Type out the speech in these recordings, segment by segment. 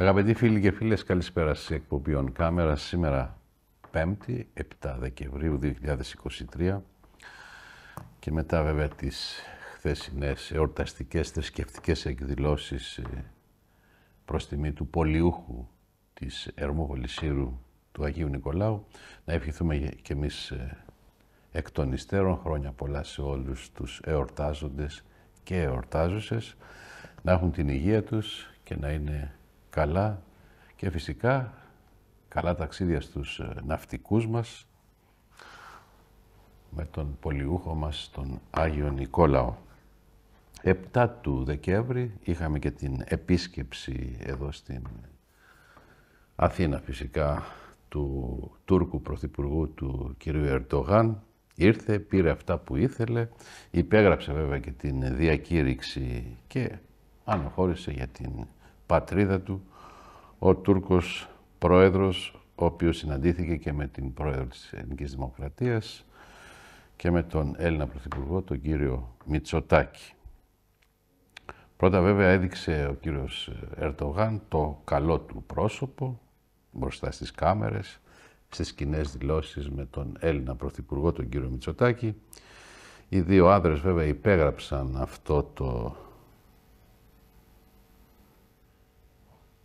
Αγαπητοί φίλοι και φίλες, καλησπέρα στις εκπομπή καμερα Σήμερα 5η, 7 Δεκεμβρίου 2023 και μετά βέβαια τις χθεσινές εορταστικές θρησκευτικές εκδηλώσεις ε, προς τιμή του πολιούχου της Ερμού του Αγίου Νικολάου να ευχηθούμε και εμείς ε, εκ των υστέρων χρόνια πολλά σε όλους τους εορτάζοντες και εορτάζουσες να έχουν την υγεία τους και να είναι καλά και φυσικά καλά ταξίδια στους ε, ναυτικούς μας με τον πολιούχο μας, τον Άγιο Νικόλαο. 7 του Δεκέμβρη είχαμε και την επίσκεψη εδώ στην Αθήνα φυσικά του Τούρκου Πρωθυπουργού του κ. Ερντογάν. Ήρθε, πήρε αυτά που ήθελε, υπέγραψε βέβαια και την διακήρυξη και αναχώρησε για την πατρίδα του ο Τούρκος πρόεδρος, ο οποίος συναντήθηκε και με την πρόεδρο της Ελληνικής Δημοκρατίας και με τον Έλληνα Πρωθυπουργό, τον κύριο Μητσοτάκη. Πρώτα βέβαια έδειξε ο κύριος Ερτογάν το καλό του πρόσωπο μπροστά στις κάμερες, στις κοινές δηλώσεις με τον Έλληνα Πρωθυπουργό, τον κύριο Μητσοτάκη. Οι δύο άνδρες βέβαια υπέγραψαν αυτό το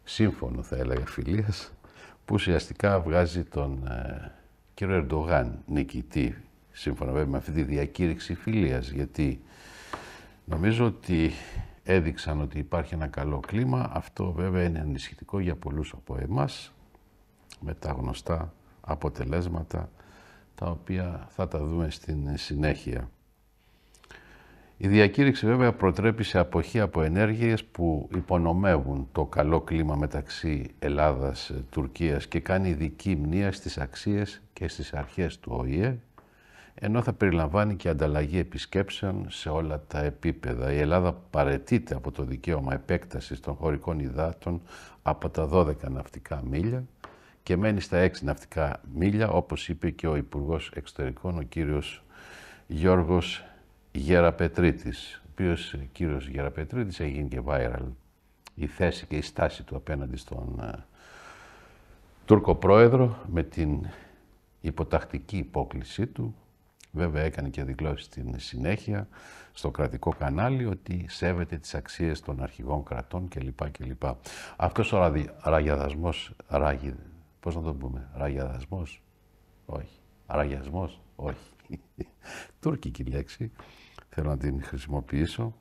σύμφωνο θα έλεγα φιλίας που ουσιαστικά βγάζει τον ε, κύριο Ερντογάν νικητή σύμφωνα βέβαια με αυτή τη διακήρυξη φιλίας γιατί νομίζω ότι έδειξαν ότι υπάρχει ένα καλό κλίμα. Αυτό βέβαια είναι ανησυχητικό για πολλούς από εμάς με τα γνωστά αποτελέσματα τα οποία θα τα δούμε στην συνέχεια. Η διακήρυξη βέβαια προτρέπει σε αποχή από ενέργειες που υπονομεύουν το καλό κλίμα μεταξύ Ελλάδας, ε, Τουρκίας και κάνει ειδική μνήμα στις αξίες και στις αρχές του ΟΗΕ, ενώ θα περιλαμβάνει και ανταλλαγή επισκέψεων σε όλα τα επίπεδα. Η Ελλάδα παρετείται από το δικαίωμα επέκτασης των χωρικών υδάτων από τα 12 ναυτικά μίλια και μένει στα 6 ναυτικά μίλια, όπως είπε και ο Υπουργός Εξωτερικών, ο κύριος Γιώργος Γεραπετρίτης, ο οποίος ε, κύριος Γεραπετρίτης έγινε και viral η θέση και η στάση του απέναντι στον ε, Τούρκο πρόεδρο με την υποτακτική υπόκλησή του. Βέβαια έκανε και δηλώσεις στην συνέχεια στο κρατικό κανάλι ότι σέβεται τις αξίες των αρχηγών κρατών κλπ. κλπ. Αυτός ο ραδι... ραγιαδασμός, ράγι, πώς να το πούμε, ραγιαδασμός, όχι, ραγιασμός, όχι, τουρκική λέξη, θέλω να την χρησιμοποιήσω.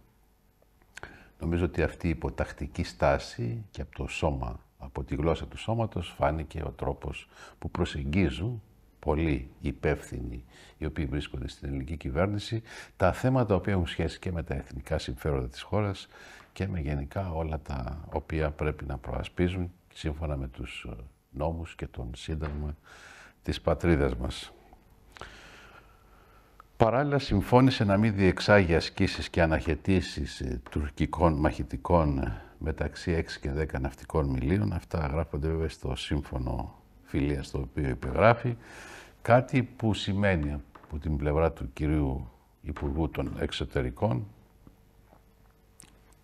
Νομίζω ότι αυτή η υποτακτική στάση και από το σώμα, από τη γλώσσα του σώματος φάνηκε ο τρόπος που προσεγγίζουν πολλοί υπεύθυνοι οι οποίοι βρίσκονται στην ελληνική κυβέρνηση τα θέματα που έχουν σχέση και με τα εθνικά συμφέροντα της χώρας και με γενικά όλα τα οποία πρέπει να προασπίζουν σύμφωνα με τους νόμους και τον σύνταγμα της πατρίδας μας. Παράλληλα συμφώνησε να μην διεξάγει ασκήσεις και αναχαιτήσεις ε, τουρκικών μαχητικών ε, μεταξύ 6 και 10 ναυτικών μιλίων. Αυτά γράφονται βέβαια στο σύμφωνο φιλίας το οποίο υπεγράφει. Κάτι που σημαίνει από την πλευρά του κυρίου Υπουργού των Εξωτερικών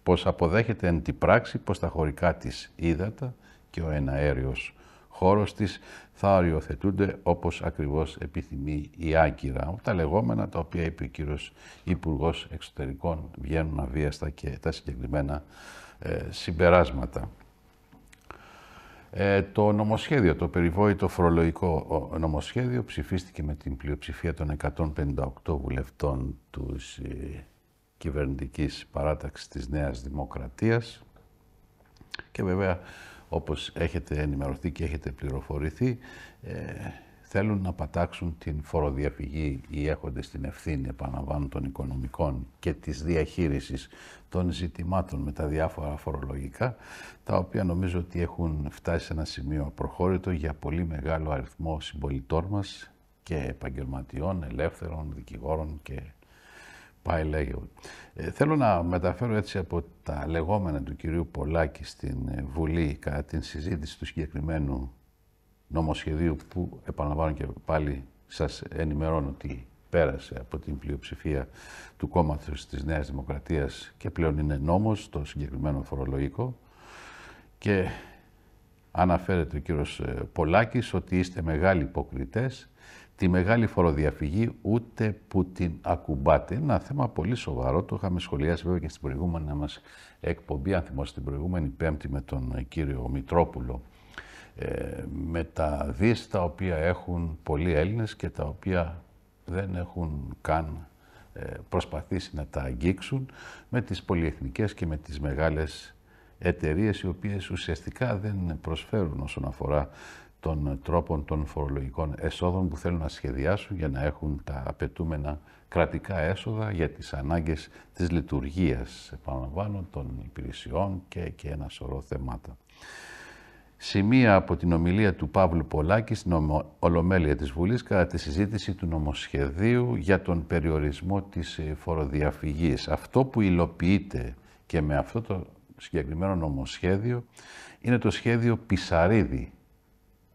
πως αποδέχεται εν την πράξη πως τα χωρικά της ύδατα και ο εναέριος χώρος της θα οριοθετούνται όπως ακριβώς επιθυμεί η Άγκυρα. Τα λεγόμενα τα οποία είπε ο κύριος Υπουργός Εξωτερικών βγαίνουν αβίαστα και τα συγκεκριμένα ε, συμπεράσματα. Ε, το νομοσχέδιο, το περιβόητο φορολογικό νομοσχέδιο ψηφίστηκε με την πλειοψηφία των 158 βουλευτών της ε, κυβερνητικής παράταξης της Νέας Δημοκρατίας και βέβαια όπως έχετε ενημερωθεί και έχετε πληροφορηθεί, ε, θέλουν να πατάξουν την φοροδιαφυγή ή έχονται στην ευθύνη, επαναλαμβάνω, των οικονομικών και της διαχείρισης των ζητημάτων με τα διάφορα φορολογικά, τα οποία νομίζω ότι έχουν φτάσει σε ένα σημείο προχώρητο για πολύ μεγάλο αριθμό συμπολιτών μας και επαγγελματιών, ελεύθερων, δικηγόρων και ε, θέλω να μεταφέρω έτσι από τα λεγόμενα του κυρίου Πολάκη στην ε, Βουλή κατά την συζήτηση του συγκεκριμένου νομοσχεδίου που επαναλαμβάνω και πάλι σας ενημερώνω ότι πέρασε από την πλειοψηφία του κόμματος της Νέας Δημοκρατίας και πλέον είναι νόμος το συγκεκριμένο φορολογικό και αναφέρεται ο κύριος ε, Πολάκης ότι είστε μεγάλοι υποκριτές τη μεγάλη φοροδιαφυγή ούτε που την ακουμπάτε. ένα θέμα πολύ σοβαρό. Το είχαμε σχολιάσει βέβαια και στην προηγούμενη μας εκπομπή, αν θυμόσαστε την προηγούμενη Πέμπτη με τον κύριο Μητρόπουλο, ε, με τα δις τα οποία έχουν πολλοί Έλληνες και τα οποία δεν έχουν καν ε, προσπαθήσει να τα αγγίξουν με τις πολυεθνικές και με τις μεγάλες εταιρείες οι οποίες ουσιαστικά δεν προσφέρουν όσον αφορά των τρόπων των φορολογικών εσόδων που θέλουν να σχεδιάσουν για να έχουν τα απαιτούμενα κρατικά έσοδα για τις ανάγκες της λειτουργίας, επαναλαμβάνω, των υπηρεσιών και, και ένα σωρό θεμάτα. Σημεία από την ομιλία του Παύλου Πολάκη στην Ολομέλεια της Βουλής κατά τη συζήτηση του νομοσχεδίου για τον περιορισμό της ε, φοροδιαφυγής. Αυτό που υλοποιείται και με αυτό το συγκεκριμένο νομοσχέδιο είναι το σχέδιο Πισαρίδη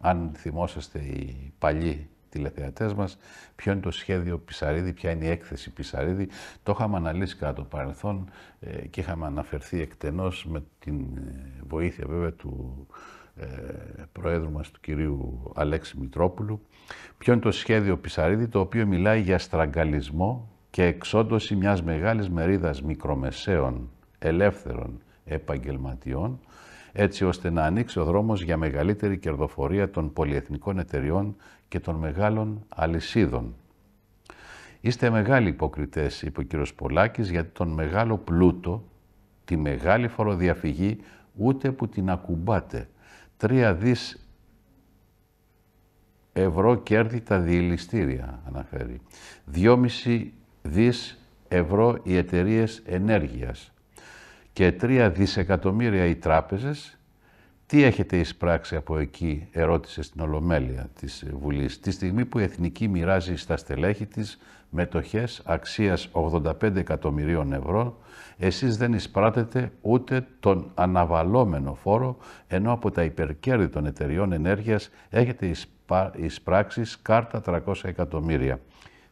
αν θυμόσαστε οι παλιοί τηλεθεατές μας, ποιο είναι το σχέδιο Πισαρίδη, ποια είναι η έκθεση Πισαρίδη. Το είχαμε αναλύσει κατά το παρελθόν ε, και είχαμε αναφερθεί εκτενώς με την ε, βοήθεια βέβαια του ε, Προέδρου μας του κυρίου Αλέξη Μητρόπουλου. Ποιο είναι το σχέδιο Πισαρίδη το οποίο μιλάει για στραγγαλισμό και εξόντωση μιας μεγάλης μερίδας μικρομεσαίων ελεύθερων επαγγελματιών έτσι ώστε να ανοίξει ο δρόμος για μεγαλύτερη κερδοφορία των πολυεθνικών εταιριών και των μεγάλων αλυσίδων. Είστε μεγάλοι υποκριτές, είπε ο κύριος Πολάκης, γιατί τον μεγάλο πλούτο, τη μεγάλη φοροδιαφυγή, ούτε που την ακουμπάτε. Τρία δις ευρώ κέρδη τα διελιστήρια, αναφέρει. Δυόμιση δις ευρώ οι εταιρείες ενέργειας και 3 δισεκατομμύρια οι τράπεζες. Τι έχετε εισπράξει από εκεί, ερώτησε στην Ολομέλεια της Βουλής, τη στιγμή που η Εθνική μοιράζει στα στελέχη της μετοχές αξίας 85 εκατομμυρίων ευρώ, εσείς δεν εισπράτετε ούτε τον αναβαλόμενο φόρο, ενώ από τα υπερκέρδη των εταιριών ενέργειας έχετε εισπράξει κάρτα 300 εκατομμύρια.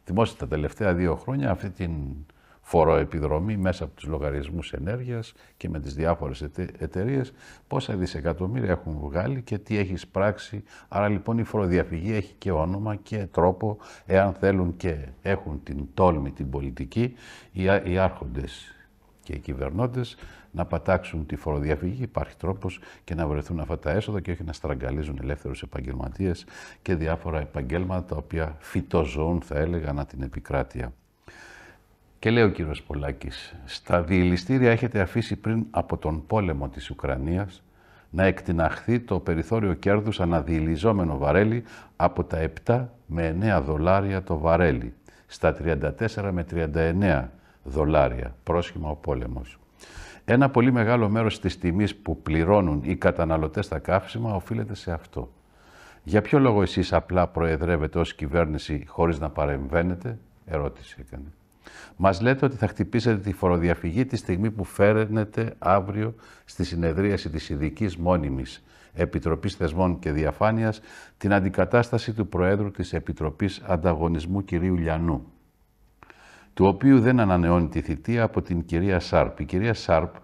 Θυμόσαστε τα τελευταία δύο χρόνια αυτή την φοροεπιδρομή μέσα από τους λογαριασμούς ενέργειας και με τις διάφορες εται, εταιρείες πόσα δισεκατομμύρια έχουν βγάλει και τι έχει πράξει. Άρα λοιπόν η φοροδιαφυγή έχει και όνομα και τρόπο, εάν θέλουν και έχουν την τόλμη την πολιτική, οι, οι άρχοντες και οι κυβερνώντες να πατάξουν τη φοροδιαφυγή, υπάρχει τρόπος και να βρεθούν αυτά τα έσοδα και όχι να στραγγαλίζουν ελεύθερους επαγγελματίες και διάφορα επαγγέλματα τα οποία φυτοζωούν θα έλεγα να την επικράτεια. Και λέει ο κύριος Πολάκης, στα διελιστήρια έχετε αφήσει πριν από τον πόλεμο της Ουκρανίας να εκτιναχθεί το περιθώριο κέρδους αναδιηλιζόμενο βαρέλι από τα 7 με 9 δολάρια το βαρέλι στα 34 με 39 δολάρια, πρόσχημα ο πόλεμος. Ένα πολύ μεγάλο μέρος της τιμής που πληρώνουν οι καταναλωτές στα καύσιμα οφείλεται σε αυτό. Για ποιο λόγο εσείς απλά προεδρεύετε ως κυβέρνηση χωρίς να παρεμβαίνετε, ερώτηση έκανε. Μας λέτε ότι θα χτυπήσετε τη φοροδιαφυγή τη στιγμή που φέρνετε αύριο στη συνεδρίαση της ειδικής Μόνιμης Επιτροπής Θεσμών και Διαφάνειας την αντικατάσταση του Προέδρου της Επιτροπής Ανταγωνισμού κ. Λιανού, του οποίου δεν ανανεώνει τη θητεία από την κυρία Σάρπ. Η κυρία Σάρπ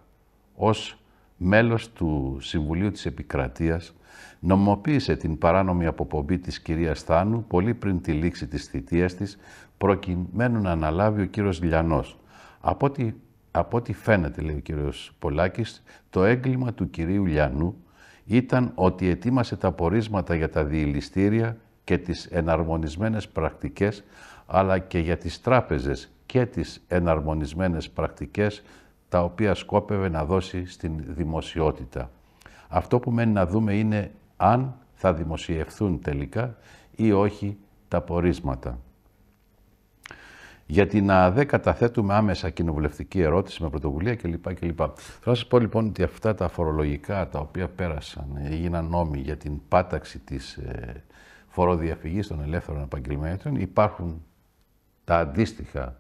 ως μέλος του Συμβουλίου της Επικρατείας νομοποίησε την παράνομη αποπομπή της κυρίας Θάνου πολύ πριν τη λήξη της θητείας της προκειμένου να αναλάβει ο κύριος Λιανός. Από ό,τι, από ό,τι φαίνεται, λέει ο κύριος Πολάκης, το έγκλημα του κυρίου Λιανού ήταν ότι ετοίμασε τα πορίσματα για τα διηληστήρια και τις εναρμονισμένες πρακτικές, αλλά και για τις τράπεζες και τις εναρμονισμένες πρακτικές, τα οποία σκόπευε να δώσει στην δημοσιότητα. Αυτό που μένει να δούμε είναι αν θα δημοσιευθούν τελικά ή όχι τα πορίσματα γιατί να δεν καταθέτουμε άμεσα κοινοβουλευτική ερώτηση με πρωτοβουλία κλπ. κλπ. Θα σας πω λοιπόν ότι αυτά τα φορολογικά τα οποία πέρασαν, έγιναν νόμοι για την πάταξη της ε, φοροδιαφυγής των ελεύθερων επαγγελματιών, υπάρχουν τα αντίστοιχα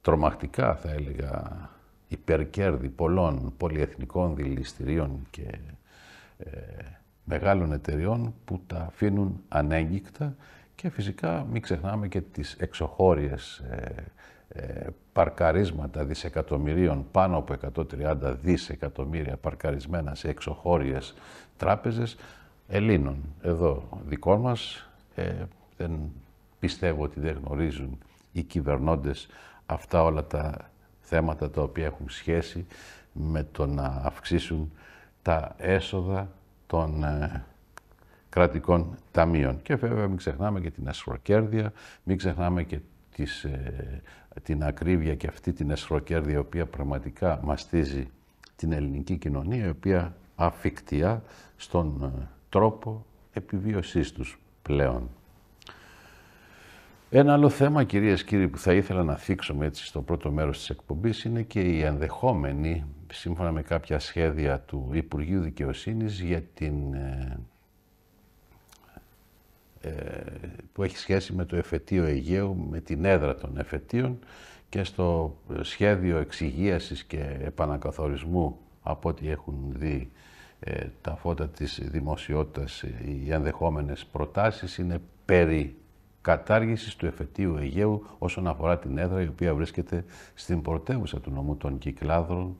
τρομακτικά θα έλεγα υπερκέρδη πολλών πολυεθνικών δηληστηρίων και ε, μεγάλων εταιριών που τα αφήνουν ανέγκυκτα και φυσικά μην ξεχνάμε και τις εξωχώριες ε, ε παρκαρίσματα δισεκατομμυρίων, πάνω από 130 δισεκατομμύρια παρκαρισμένα σε εξωχώριες τράπεζες Ελλήνων. Εδώ δικό μας ε, δεν πιστεύω ότι δεν γνωρίζουν οι κυβερνώντες αυτά όλα τα θέματα τα οποία έχουν σχέση με το να αυξήσουν τα έσοδα των ε, κρατικών ταμείων. Και βέβαια μην ξεχνάμε και την ασφροκέρδεια μην ξεχνάμε και τις, ε, την ακρίβεια και αυτή την ασφροκέρδεια η οποία πραγματικά μαστίζει την ελληνική κοινωνία, η οποία αφικτιά στον ε, τρόπο επιβίωσής τους πλέον. Ένα άλλο θέμα, κυρίες και κύριοι, που θα ήθελα να θίξουμε έτσι στο πρώτο μέρος της εκπομπής είναι και η ενδεχόμενη, σύμφωνα με κάποια σχέδια του Υπουργείου Δικαιοσύνης, για την ε, ε, που έχει σχέση με το εφετείο Αιγαίου, με την έδρα των εφετείων και στο σχέδιο εξυγίασης και επανακαθορισμού από ό,τι έχουν δει ε, τα φώτα της δημοσιότητας, ε, οι ενδεχόμενες προτάσεις είναι περί κατάργησης του εφετείου Αιγαίου όσον αφορά την έδρα η οποία βρίσκεται στην πρωτεύουσα του νομού των Κυκλάδρων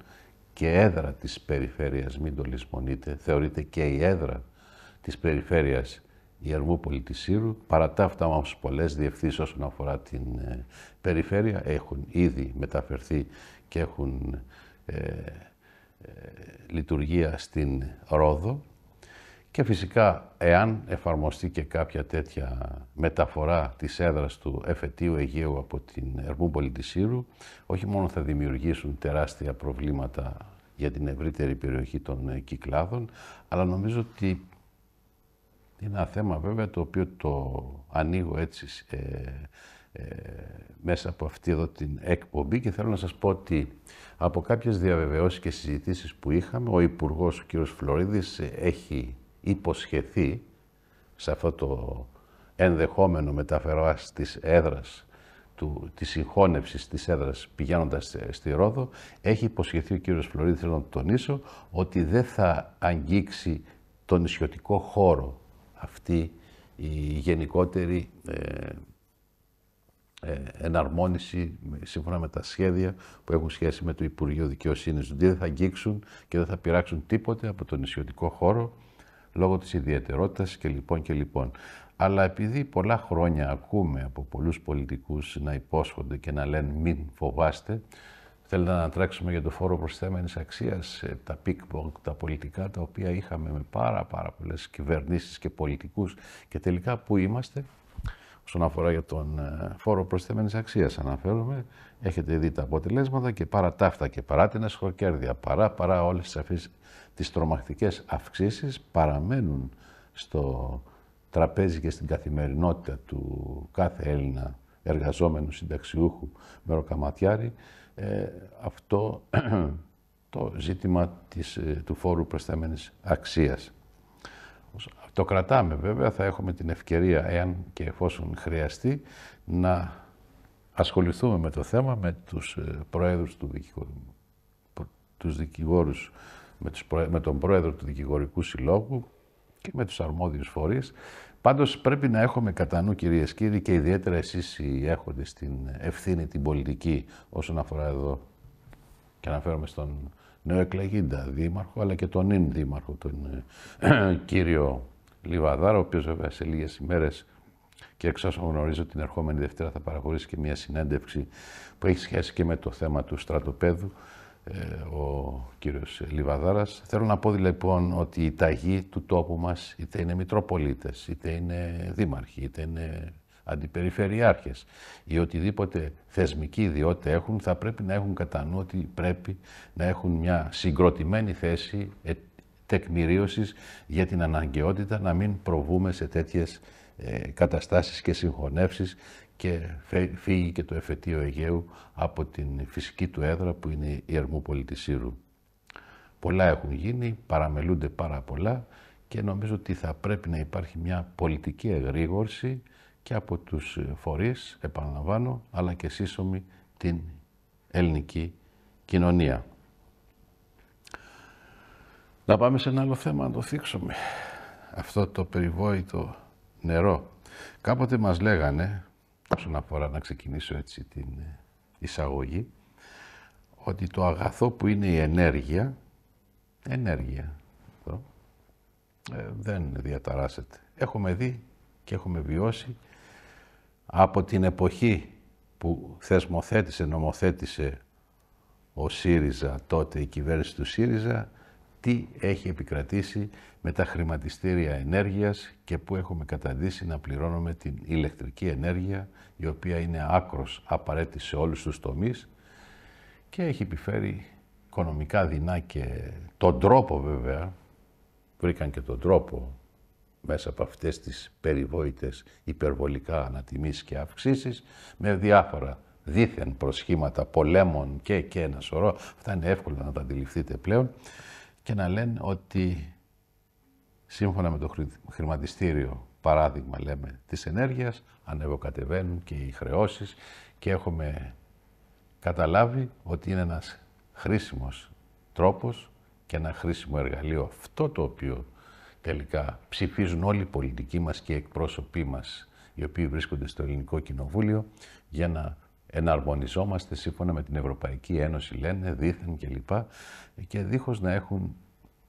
και έδρα της περιφέρειας, μην το λησμονείτε, θεωρείται και η έδρα της περιφέρειας η Ερμούπολη της Σύρου. Παρά τα αυτά όμως πολλές διευθύνσεις όσον αφορά την ε, περιφέρεια έχουν ήδη μεταφερθεί και έχουν ε, ε, λειτουργία στην Ρόδο και φυσικά εάν εφαρμοστεί και κάποια τέτοια μεταφορά της έδρας του εφετείου Αιγαίου από την Ερμούπολη της Σύρου, όχι μόνο θα δημιουργήσουν τεράστια προβλήματα για την ευρύτερη περιοχή των ε, Κυκλάδων, αλλά νομίζω ότι είναι ένα θέμα βέβαια το οποίο το ανοίγω έτσι ε, ε, μέσα από αυτή εδώ την εκπομπή και θέλω να σας πω ότι από κάποιες διαβεβαιώσεις και συζητήσεις που είχαμε, ο Υπουργός, ο κ. Φλωρίδης, ε, έχει υποσχεθεί σε αυτό το ενδεχόμενο μεταφεράς της έδρας, του, της συγχώνευσης της έδρας πηγαίνοντας στη Ρόδο, έχει υποσχεθεί ο κ. Φλωρίδης, θέλω να τονίσω, ότι δεν θα αγγίξει τον νησιωτικό χώρο αυτή η γενικότερη ε, ε εναρμόνιση σύμφωνα με τα σχέδια που έχουν σχέση με το Υπουργείο Δικαιοσύνης. Δηλαδή δεν θα αγγίξουν και δεν θα πειράξουν τίποτε από τον νησιωτικό χώρο λόγω της ιδιαιτερότητας και λοιπόν και λοιπόν. Αλλά επειδή πολλά χρόνια ακούμε από πολλούς πολιτικούς να υπόσχονται και να λένε μην φοβάστε, Θέλετε να τρέξουμε για το φόρο προσθέμενης αξίας, ε, τα πικμπογκ, τα πολιτικά, τα οποία είχαμε με πάρα πάρα πολλές κυβερνήσεις και πολιτικούς και τελικά που είμαστε, όσον αφορά για τον ε, φόρο προσθέμενης αξίας αναφέρομαι, έχετε δει τα αποτελέσματα και παρά ταύτα και παρά την ασχοκέρδεια, παρά, παρά όλες τις, τις τρομακτικές αυξήσεις παραμένουν στο τραπέζι και στην καθημερινότητα του κάθε Έλληνα εργαζόμενου συνταξιούχου μεροκαματιάρη ε, αυτό το ζήτημα της, ε, του φόρου προσταμένης αξίας. Το κρατάμε βέβαια, θα έχουμε την ευκαιρία, εάν και εφόσον χρειαστεί, να ασχοληθούμε με το θέμα, με τους ε, προέδρους του δικηγόρου, τους δικηγόρους, με, με τον πρόεδρο του Δικηγορικού Συλλόγου και με τους αρμόδιους φορείς, Πάντως πρέπει να έχουμε κατά νου, κυρίες και κύριοι, και ιδιαίτερα εσείς οι έχοντες την ευθύνη την πολιτική όσον αφορά εδώ. Και αναφέρομαι στον νέο νεοεκλεγήντα δήμαρχο, αλλά και τον νυν δήμαρχο, τον ε, κύριο Λιβαδάρο, ο οποίος βέβαια σε λίγες ημέρες και εξ όσων γνωρίζω την ερχόμενη Δευτέρα θα παραχωρήσει και μια συνέντευξη που έχει σχέση και με το θέμα του στρατοπέδου. Ε, ο κύριος Λιβαδάρας. Θέλω να πω λοιπόν ότι η ταγή του τόπου μας, είτε είναι Μητροπολίτες, είτε είναι Δήμαρχοι, είτε είναι αντιπεριφερειάρχες ή οτιδήποτε θεσμική ιδιότητα έχουν, θα πρέπει να έχουν κατά νου ότι πρέπει να έχουν μια συγκροτημένη θέση ε, τεκμηρίωσης για την αναγκαιότητα να μην προβούμε σε τέτοιες ε, καταστάσεις και συγχωνεύσεις και φύγει και το εφετείο Αιγαίου από την φυσική του έδρα που είναι η Ερμούπολη της Σύρου. Πολλά έχουν γίνει, παραμελούνται πάρα πολλά και νομίζω ότι θα πρέπει να υπάρχει μια πολιτική εγρήγορση και από τους φορείς, επαναλαμβάνω, αλλά και σύσσωμη την ελληνική κοινωνία. Να πάμε σε ένα άλλο θέμα να το θίξουμε. Αυτό το περιβόητο νερό. Κάποτε μας λέγανε όσον αφορά να ξεκινήσω έτσι την ε, εισαγωγή, ότι το αγαθό που είναι η ενέργεια, ενέργεια, εδώ, ε, δεν διαταράσσεται. Έχουμε δει και έχουμε βιώσει από την εποχή που θεσμοθέτησε, νομοθέτησε ο ΣΥΡΙΖΑ, τότε η κυβέρνηση του ΣΥΡΙΖΑ, τι έχει επικρατήσει με τα χρηματιστήρια ενέργειας και πού έχουμε καταντήσει να πληρώνουμε την ηλεκτρική ενέργεια η οποία είναι άκρος απαραίτητη σε όλους τους τομείς και έχει επιφέρει οικονομικά δεινά και τον τρόπο βέβαια, βρήκαν και τον τρόπο μέσα από αυτές τις περιβόητες υπερβολικά ανατιμήσεις και αυξήσεις με διάφορα δίθεν προσχήματα πολέμων και, και ένα σωρό. Αυτά είναι εύκολο να τα αντιληφθείτε πλέον και να λένε ότι σύμφωνα με το χρηματιστήριο παράδειγμα λέμε της ενέργειας ανεβοκατεβαίνουν και οι χρεώσεις και έχουμε καταλάβει ότι είναι ένας χρήσιμος τρόπος και ένα χρήσιμο εργαλείο αυτό το οποίο τελικά ψηφίζουν όλοι οι πολιτικοί μας και οι εκπρόσωποι μας οι οποίοι βρίσκονται στο Ελληνικό Κοινοβούλιο για να εναρμονιζόμαστε σύμφωνα με την Ευρωπαϊκή Ένωση, λένε, δήθεν κλπ. Και, λοιπά, και δίχως να έχουν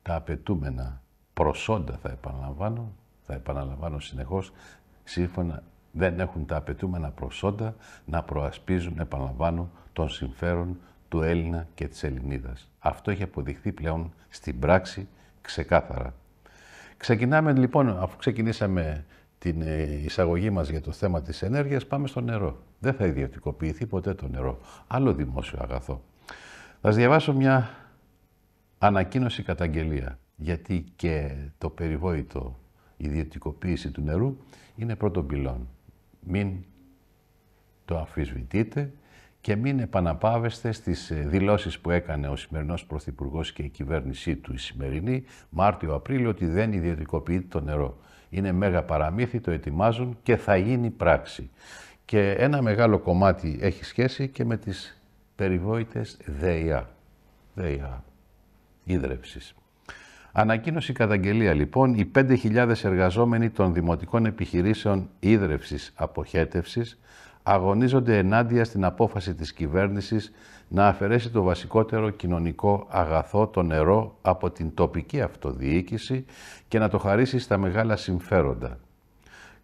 τα απαιτούμενα προσόντα, θα επαναλαμβάνω, θα επαναλαμβάνω συνεχώς, σύμφωνα δεν έχουν τα απαιτούμενα προσόντα να προασπίζουν, επαναλαμβάνω, των συμφέρων του Έλληνα και της Ελληνίδας. Αυτό έχει αποδειχθεί πλέον στην πράξη ξεκάθαρα. Ξεκινάμε λοιπόν, αφού ξεκινήσαμε την ε, εισαγωγή μας για το θέμα της ενέργειας, πάμε στο νερό. Δεν θα ιδιωτικοποιηθεί ποτέ το νερό. Άλλο δημόσιο αγαθό. Θα διαβάσω μια ανακοίνωση καταγγελία, γιατί και το περιβόητο ιδιωτικοποίηση του νερού είναι πρώτον πυλών. Μην το αφισβητείτε και μην επαναπάβεστε στις ε, δηλώσεις που έκανε ο σημερινός Πρωθυπουργός και η κυβέρνησή του η σημερινή, Μάρτιο-Απρίλιο, ότι δεν ιδιωτικοποιείται το νερό. Είναι μέγα παραμύθι, το ετοιμάζουν και θα γίνει πράξη. Και ένα μεγάλο κομμάτι έχει σχέση και με τις περιβόητες ΔΕΙΑ, ΔΕΙΑ, ήδρευσης. Ανακοίνωση καταγγελία λοιπόν, οι 5.000 εργαζόμενοι των δημοτικών επιχειρήσεων ίδρευσης αποχέτευσης αγωνίζονται ενάντια στην απόφαση της κυβέρνησης να αφαιρέσει το βασικότερο κοινωνικό αγαθό, το νερό, από την τοπική αυτοδιοίκηση και να το χαρίσει στα μεγάλα συμφέροντα.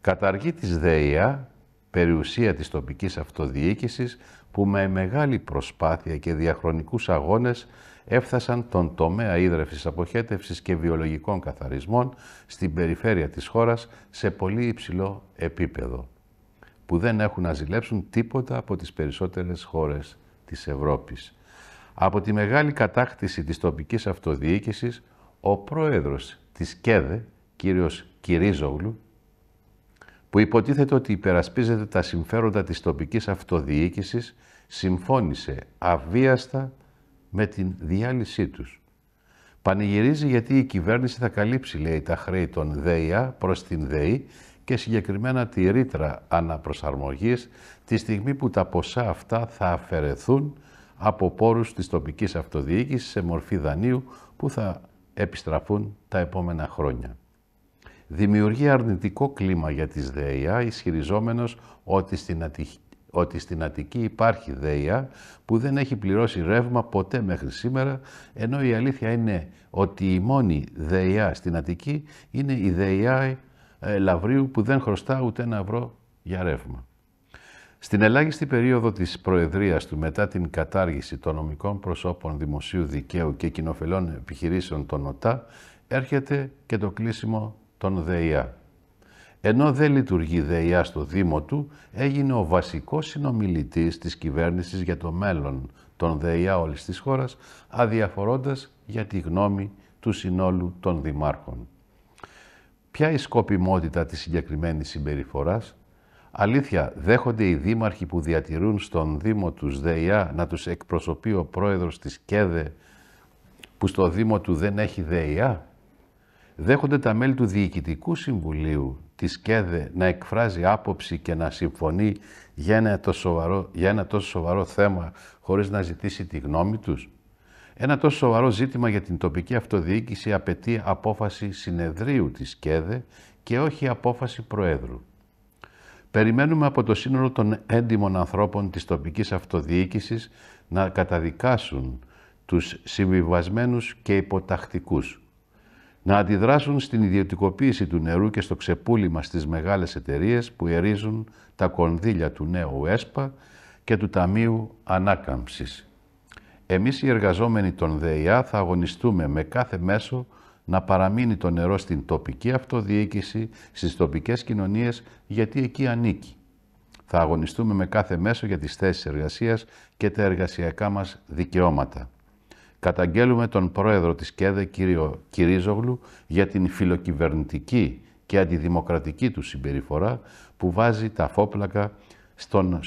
Καταργεί της ΔΕΙΑ περιουσία της τοπικής αυτοδιοίκησης που με μεγάλη προσπάθεια και διαχρονικούς αγώνες έφτασαν τον τομέα ίδρευσης αποχέτευσης και βιολογικών καθαρισμών στην περιφέρεια της χώρας σε πολύ υψηλό επίπεδο, που δεν έχουν να ζηλέψουν τίποτα από τις περισσότερες χώρες της Ευρώπης. Από τη μεγάλη κατάκτηση της τοπικής αυτοδιοίκησης, ο πρόεδρος της ΚΕΔΕ, κύριος Κυρίζογλου, που υποτίθεται ότι υπερασπίζεται τα συμφέροντα της τοπικής αυτοδιοίκησης, συμφώνησε αβίαστα με την διάλυσή τους. Πανηγυρίζει γιατί η κυβέρνηση θα καλύψει, λέει, τα χρέη των ΔΕΙΑ προς την ΔΕΗ και συγκεκριμένα τη ρήτρα αναπροσαρμογής τη στιγμή που τα ποσά αυτά θα αφαιρεθούν από πόρους της τοπικής αυτοδιοίκησης σε μορφή δανείου που θα επιστραφούν τα επόμενα χρόνια δημιουργεί αρνητικό κλίμα για τις ΔΕΙΑ, ισχυριζόμενος ότι στην, ότι στην Αττική υπάρχει ΔΕΙΑ που δεν έχει πληρώσει ρεύμα ποτέ μέχρι σήμερα, ενώ η αλήθεια είναι ότι η μόνη ΔΕΙΑ στην Αττική είναι η ΔΕΙΑ ε, Λαβρίου που δεν χρωστά ούτε ένα ευρώ για ρεύμα. Στην ελάχιστη περίοδο της Προεδρίας του μετά την κατάργηση των νομικών προσώπων δημοσίου δικαίου και κοινοφελών επιχειρήσεων των ΟΤΑ έρχεται και το κλείσιμο τον ΔΕΙΑ. Ενώ δεν λειτουργεί ΔΕΙΑ στο Δήμο του, έγινε ο βασικός συνομιλητής της κυβέρνησης για το μέλλον των ΔΕΙΑ όλης της χώρας, αδιαφορώντας για τη γνώμη του συνόλου των δημάρχων. Ποια η σκοπιμότητα της συγκεκριμένης συμπεριφοράς, Αλήθεια, δέχονται οι δήμαρχοι που διατηρούν στον Δήμο τους ΔΕΙΑ να τους εκπροσωπεί ο πρόεδρος της ΚΕΔΕ που στο Δήμο του δεν έχει ΔΕΙΑ δέχονται τα μέλη του Διοικητικού Συμβουλίου της ΚΕΔΕ να εκφράζει άποψη και να συμφωνεί για ένα, τόσο σοβαρό, ένα σοβαρό θέμα χωρίς να ζητήσει τη γνώμη τους. Ένα τόσο σοβαρό ζήτημα για την τοπική αυτοδιοίκηση απαιτεί απόφαση συνεδρίου της ΚΕΔΕ και όχι απόφαση Προέδρου. Περιμένουμε από το σύνολο των έντιμων ανθρώπων της τοπικής αυτοδιοίκησης να καταδικάσουν τους συμβιβασμένους και υποτακτικούς να αντιδράσουν στην ιδιωτικοποίηση του νερού και στο ξεπούλημα στις μεγάλες εταιρείες που ερίζουν τα κονδύλια του νέου ΕΣΠΑ και του Ταμείου Ανάκαμψης. Εμείς οι εργαζόμενοι των ΔΕΙΑ θα αγωνιστούμε με κάθε μέσο να παραμείνει το νερό στην τοπική αυτοδιοίκηση, στις τοπικές κοινωνίες, γιατί εκεί ανήκει. Θα αγωνιστούμε με κάθε μέσο για τις θέσεις εργασίας και τα εργασιακά μας δικαιώματα. Καταγγέλουμε τον πρόεδρο της ΚΕΔΕ, κύριο Κυρίζογλου, για την φιλοκυβερνητική και αντιδημοκρατική του συμπεριφορά που βάζει τα φόπλακα στον,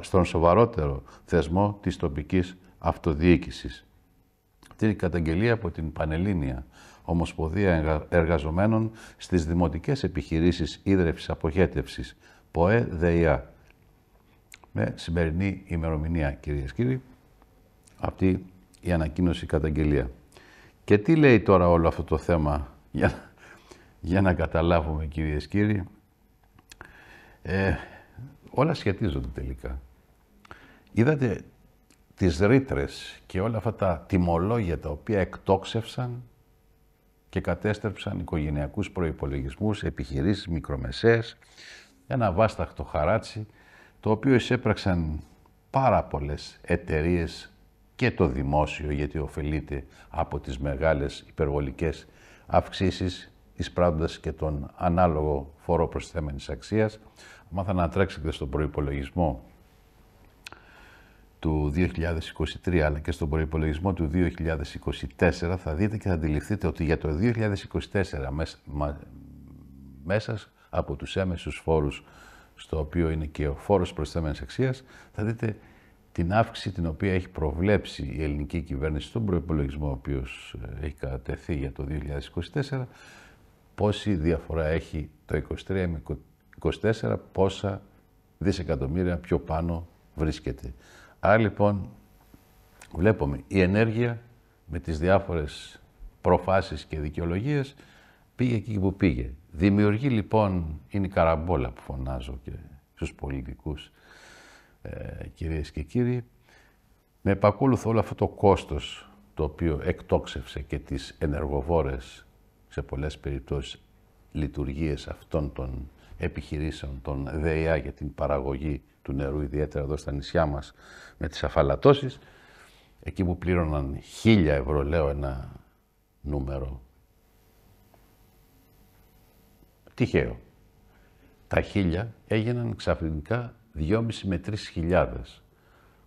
στον σοβαρότερο θεσμό της τοπικής αυτοδιοίκησης. Αυτή η καταγγελία από την Πανελλήνια Ομοσποδία Εργαζομένων στις Δημοτικές Επιχειρήσεις Ίδρευσης Αποχέτευσης, ΠΟΕ Με σημερινή ημερομηνία, κυρίες και κύριοι, αυτή η ανακοίνωση η καταγγελία. Και τι λέει τώρα όλο αυτό το θέμα, για, για να καταλάβουμε κυρίες κύριοι. Ε, όλα σχετίζονται τελικά. Είδατε τις ρήτρες και όλα αυτά τα τιμολόγια τα οποία εκτόξευσαν και κατέστρεψαν οικογενειακούς προϋπολογισμούς, επιχειρήσεις, μικρομεσαίες, ένα βάσταχτο χαράτσι, το οποίο εισέπραξαν πάρα πολλές εταιρείες και το δημόσιο, γιατί ωφελείται από τις μεγάλες υπερβολικές αυξήσεις, εισπράττοντας και τον ανάλογο φόρο προσθέμενης αξίας. Μάθα να τρέξετε στον προϋπολογισμό του 2023 αλλά και στον προϋπολογισμό του 2024 θα δείτε και θα αντιληφθείτε ότι για το 2024 μέσα από τους έμεσους φόρους στο οποίο είναι και ο φόρος προσθέμενης αξίας θα δείτε την αύξηση την οποία έχει προβλέψει η ελληνική κυβέρνηση στον προϋπολογισμό ο οποίος ε, έχει κατατεθεί για το 2024, πόση διαφορά έχει το 23 με 24, πόσα δισεκατομμύρια πιο πάνω βρίσκεται. Άρα λοιπόν βλέπουμε η ενέργεια με τις διάφορες προφάσεις και δικαιολογίες πήγε εκεί που πήγε. Δημιουργεί λοιπόν, είναι η καραμπόλα που φωνάζω και στους πολιτικούς, ε, κυρίες και κύριοι, με επακόλουθο όλο αυτό το κόστος το οποίο εκτόξευσε και τις ενεργοβόρες σε πολλές περιπτώσεις λειτουργίες αυτών των επιχειρήσεων, των ΔΕΙΑ για την παραγωγή του νερού, ιδιαίτερα εδώ στα νησιά μας, με τις αφαλατώσεις, εκεί που πλήρωναν χίλια ευρώ, λέω ένα νούμερο, τυχαίο. Τα χίλια έγιναν ξαφνικά 2,5 με 3 χιλιάδες.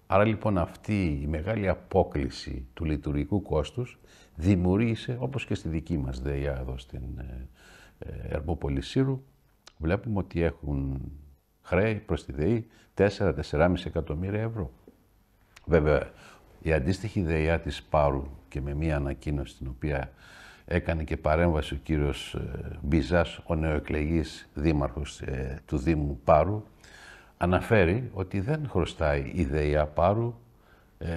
Άρα λοιπόν αυτή η μεγάλη απόκληση του λειτουργικού κόστους δημιούργησε, όπως και στη δική μας ΔΕΙΑ εδώ στην ε, ε, Ερμόπολη Σύρου, βλέπουμε ότι έχουν χρέη προς τη ΔΕΗ 4-4,5 εκατομμύρια ευρώ. Βέβαια, η αντίστοιχη ΔΕΙΑ της Πάρου και με μία ανακοίνωση την οποία έκανε και παρέμβαση ο κύριος ε, Μπιζάς, ο νεοεκλεγής δήμαρχος του Δήμου Πάρου, αναφέρει ότι δεν χρωστάει ιδέα πάρου ε,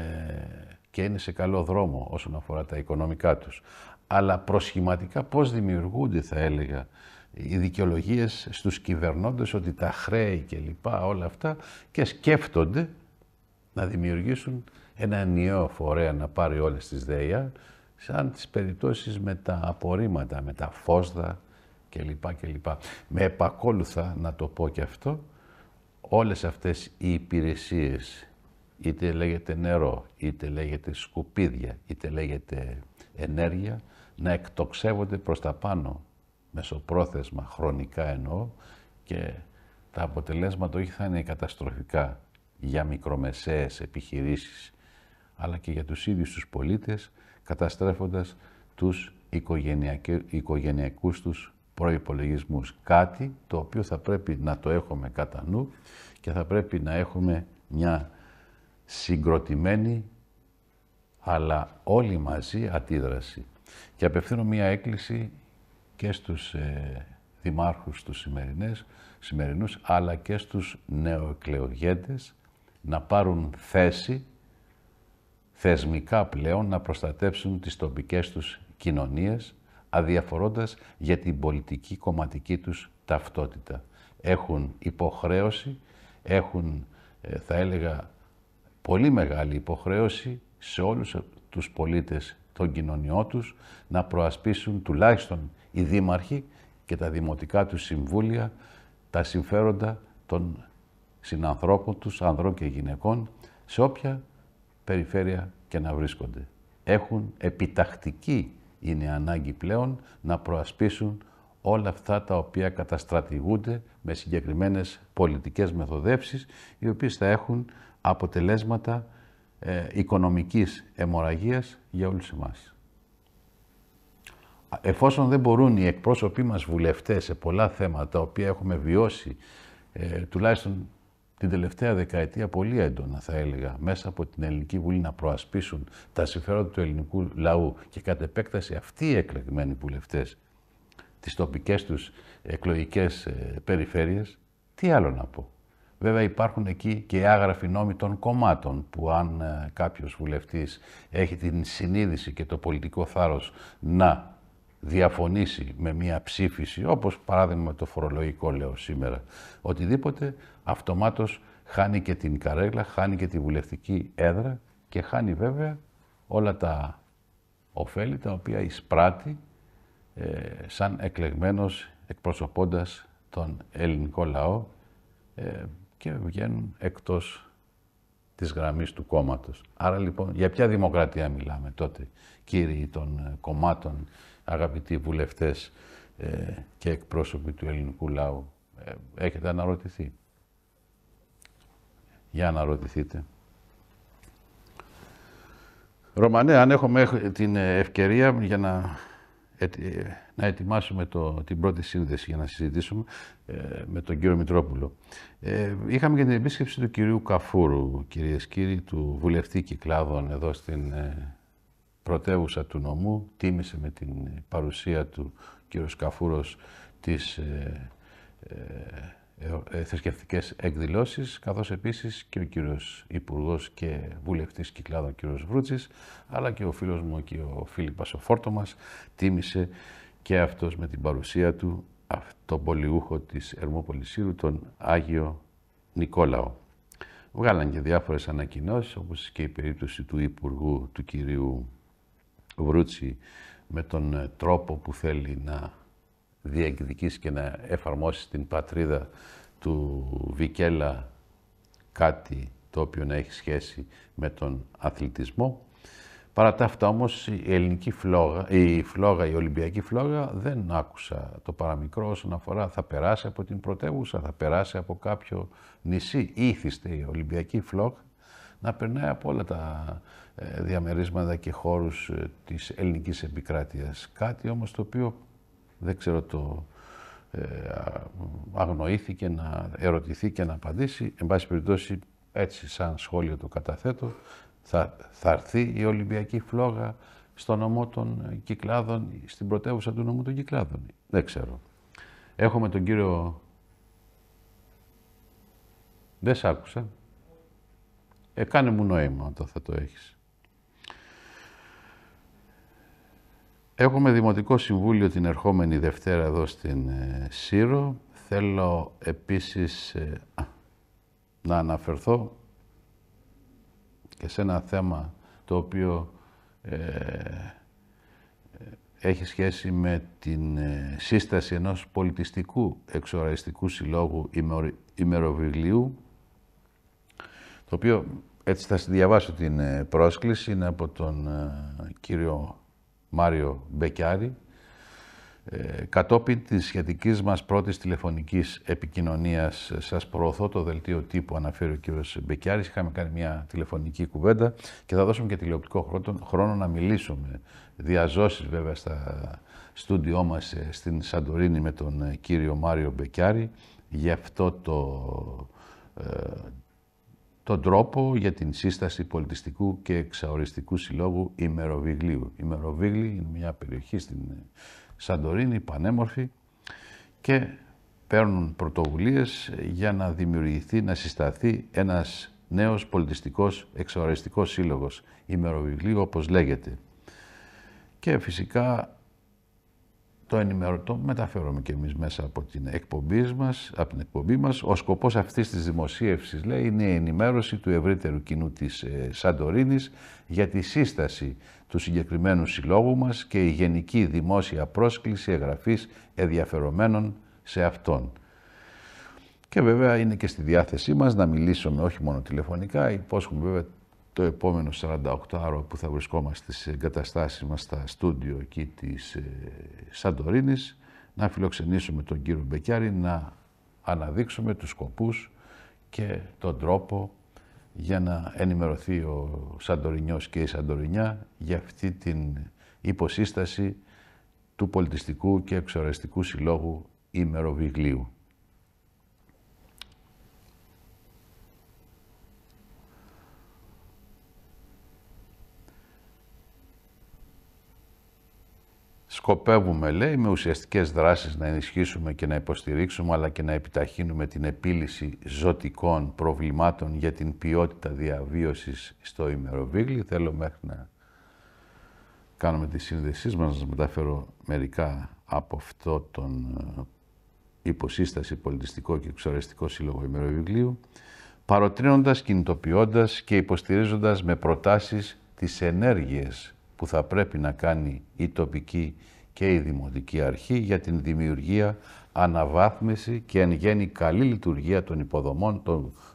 και είναι σε καλό δρόμο όσον αφορά τα οικονομικά τους. Αλλά προσχηματικά πώς δημιουργούνται, θα έλεγα, οι δικαιολογίες στους κυβερνώντες ότι τα χρέη και λοιπά όλα αυτά και σκέφτονται να δημιουργήσουν ένα νέο φορέα να πάρει όλες τις ΔΕΙΑ σαν τις περιπτώσεις με τα απορρίμματα, με τα φόσδα και λοιπά. Με επακόλουθα, να το πω και αυτό, όλες αυτές οι υπηρεσίες, είτε λέγεται νερό, είτε λέγεται σκουπίδια, είτε λέγεται ενέργεια, να εκτοξεύονται προς τα πάνω, μεσοπρόθεσμα, χρονικά εννοώ, και τα αποτελέσματα όχι θα είναι καταστροφικά για μικρομεσαίες επιχειρήσεις, αλλά και για τους ίδιους τους πολίτες, καταστρέφοντας τους οικογενειακούς τους προϋπολογισμούς. Κάτι το οποίο θα πρέπει να το έχουμε κατά νου και θα πρέπει να έχουμε μια συγκροτημένη αλλά όλοι μαζί αντίδραση. Και απευθύνω μια έκκληση και στους ε, δημάρχους τους σημερινές, σημερινούς αλλά και στους νεοεκλεογέντες να πάρουν θέση θεσμικά πλέον να προστατεύσουν τις τοπικές τους κοινωνίες αδιαφορώντας για την πολιτική κομματική τους ταυτότητα. Έχουν υποχρέωση, έχουν, ε, θα έλεγα, πολύ μεγάλη υποχρέωση σε όλους τους πολίτες των κοινωνιών τους να προασπίσουν τουλάχιστον οι δήμαρχοι και τα δημοτικά τους συμβούλια τα συμφέροντα των συνανθρώπων τους, ανδρών και γυναικών, σε όποια περιφέρεια και να βρίσκονται. Έχουν επιτακτική είναι ανάγκη πλέον να προασπίσουν όλα αυτά τα οποία καταστρατηγούνται με συγκεκριμένες πολιτικές μεθοδεύσεις, οι οποίες θα έχουν αποτελέσματα ε, οικονομικής αιμορραγίας για όλους εμάς. Εφόσον δεν μπορούν οι εκπρόσωποι μας βουλευτές σε πολλά θέματα, τα οποία έχουμε βιώσει, ε, τουλάχιστον την τελευταία δεκαετία πολύ έντονα, θα έλεγα, μέσα από την Ελληνική Βουλή να προασπίσουν τα συμφέροντα του ελληνικού λαού και κατ' επέκταση αυτοί οι εκλεγμένοι βουλευτές τις τοπικές τους εκλογικές ε, περιφέρειες, τι άλλο να πω. Βέβαια υπάρχουν εκεί και άγραφοι νόμοι των κομμάτων που αν ε, κάποιος βουλευτής έχει την συνείδηση και το πολιτικό θάρρος να διαφωνήσει με μία ψήφιση, όπως παράδειγμα το φορολογικό λέω σήμερα, οτιδήποτε, αυτομάτως χάνει και την καρέκλα, χάνει και τη βουλευτική έδρα και χάνει βέβαια όλα τα ωφέλη τα οποία εισπράττει ε, σαν εκλεγμένος εκπροσωπώντας τον ελληνικό λαό ε, και βγαίνουν εκτός της γραμμής του κόμματος. Άρα λοιπόν, για ποια δημοκρατία μιλάμε τότε, κύριοι των κομμάτων αγαπητοί βουλευτές ε, και εκπρόσωποι του ελληνικού λαού, ε, έχετε αναρωτηθεί. Για να ρωτηθείτε. Ρωμανέ, ναι, αν έχουμε την ε, ευκαιρία για να, ε, να ετοιμάσουμε το, την πρώτη σύνδεση για να συζητήσουμε με τον κύριο Μητρόπουλο. Ε, είχαμε και την επίσκεψη του κυρίου Καφούρου, κυρίες και κύριοι, του βουλευτή Κυκλάδων εδώ στην πρωτεύουσα του νομού, τίμησε με την παρουσία του κ. Σκαφούρος τις ε, ε, ε, ε, θρησκευτικές εκδηλώσεις, καθώς επίσης και ο κύριος Υπουργός και Βουλευτής Κυκλάδων κ. Βρούτσης, αλλά και ο φίλος μου και ο Φίλιππας ο Φόρτομας, τίμησε και αυτός με την παρουσία του τον πολιούχο της Ερμόπολης τον Άγιο Νικόλαο. Βγάλαν και διάφορες ανακοινώσεις, όπως και η περίπτωση του Υπουργού του κυρίου Βρούτσι με τον ε, τρόπο που θέλει να διεκδικήσει και να εφαρμόσει την πατρίδα του Βικέλα κάτι το οποίο να έχει σχέση με τον αθλητισμό. Παρά τα αυτά όμως η ελληνική φλόγα, η φλόγα, η ολυμπιακή φλόγα δεν άκουσα το παραμικρό όσον αφορά θα περάσει από την πρωτεύουσα, θα περάσει από κάποιο νησί. Ήθιστε η ολυμπιακή φλόγα να περνάει από όλα τα ε, διαμερίσματα και χώρους ε, της ελληνικής επικράτειας. Κάτι όμως το οποίο δεν ξέρω το ε, αγνοήθηκε να ερωτηθεί και να απαντήσει. Εν πάση περιπτώσει έτσι σαν σχόλιο το καταθέτω. Θα, θα έρθει η Ολυμπιακή φλόγα στο νομό των Κυκλάδων, στην πρωτεύουσα του νομού των Κυκλάδων. Δεν ξέρω. Έχουμε τον κύριο... Δεν σ' άκουσα. Ε, κάνε μου νόημα όταν θα το έχεις. Έχουμε Δημοτικό Συμβούλιο την ερχόμενη Δευτέρα εδώ στην ε, Σύρο. Θέλω επίσης ε, να αναφερθώ και σε ένα θέμα το οποίο ε, έχει σχέση με την σύσταση ενός πολιτιστικού εξοραϊστικού συλλόγου ημεροβιβλίου, το οποίο έτσι θα διαβάσω την πρόσκληση, είναι από τον κύριο Μάριο Μπεκιάρη, ε, κατόπιν της σχετικής μας πρώτης τηλεφωνικής επικοινωνίας ε, σας προωθώ το δελτίο τύπου, αναφέρει ο κύριος Μπεκιάρης. Είχαμε κάνει μια τηλεφωνική κουβέντα και θα δώσουμε και τηλεοπτικό χρόνο να μιλήσουμε. Διαζώσεις βέβαια στα στούντιό μας ε, στην Σαντορίνη με τον κύριο Μάριο Μπεκιάρη για αυτό το τον τρόπο για την σύσταση πολιτιστικού και εξαοριστικού συλλόγου ημεροβιγλίου. Η είναι μια περιοχή στην ε, Σαντορίνη, πανέμορφη και παίρνουν πρωτοβουλίες για να δημιουργηθεί, να συσταθεί ένας νέος πολιτιστικός εξαοριστικός σύλλογος ημεροβίγλιο όπως λέγεται. Και φυσικά το ενημερωτό μεταφέρομαι και εμείς μέσα από την εκπομπή μας, από την εκπομπή μας. Ο σκοπός αυτής της δημοσίευσης, λέει, είναι η ενημέρωση του ευρύτερου κοινού της ε, Σαντορίνης για τη σύσταση του συγκεκριμένου συλλόγου μας και η γενική δημόσια πρόσκληση εγγραφής ενδιαφερομένων σε αυτόν. Και βέβαια είναι και στη διάθεσή μας να μιλήσουμε όχι μόνο τηλεφωνικά, υπόσχομαι βέβαια το επόμενο 48ωρο που θα βρισκόμαστε στις εγκαταστάσεις μας στα στούντιο εκεί της ε, να φιλοξενήσουμε τον κύριο Μπεκιάρη, να αναδείξουμε τους σκοπούς και τον τρόπο για να ενημερωθεί ο Σαντορινιός και η Σαντορινιά για αυτή την υποσύσταση του πολιτιστικού και εξοραστικού συλλόγου ημεροβιγλίου. Σκοπεύουμε, λέει, με ουσιαστικές δράσεις να ενισχύσουμε και να υποστηρίξουμε, αλλά και να επιταχύνουμε την επίλυση ζωτικών προβλημάτων για την ποιότητα διαβίωσης στο ημεροβίγλι. Θέλω μέχρι να κάνουμε τη σύνδεσή μας, να σας μεταφέρω μερικά από αυτό τον ε, υποσύσταση πολιτιστικό και εξορεστικό σύλλογο ημεροβιβλίου, παροτρύνοντας, κινητοποιώντας και υποστηρίζοντας με προτάσεις τις ενέργειες που θα πρέπει να κάνει η τοπική και η Δημοτική Αρχή για την δημιουργία, αναβάθμιση και εν γέννη καλή λειτουργία των υποδομών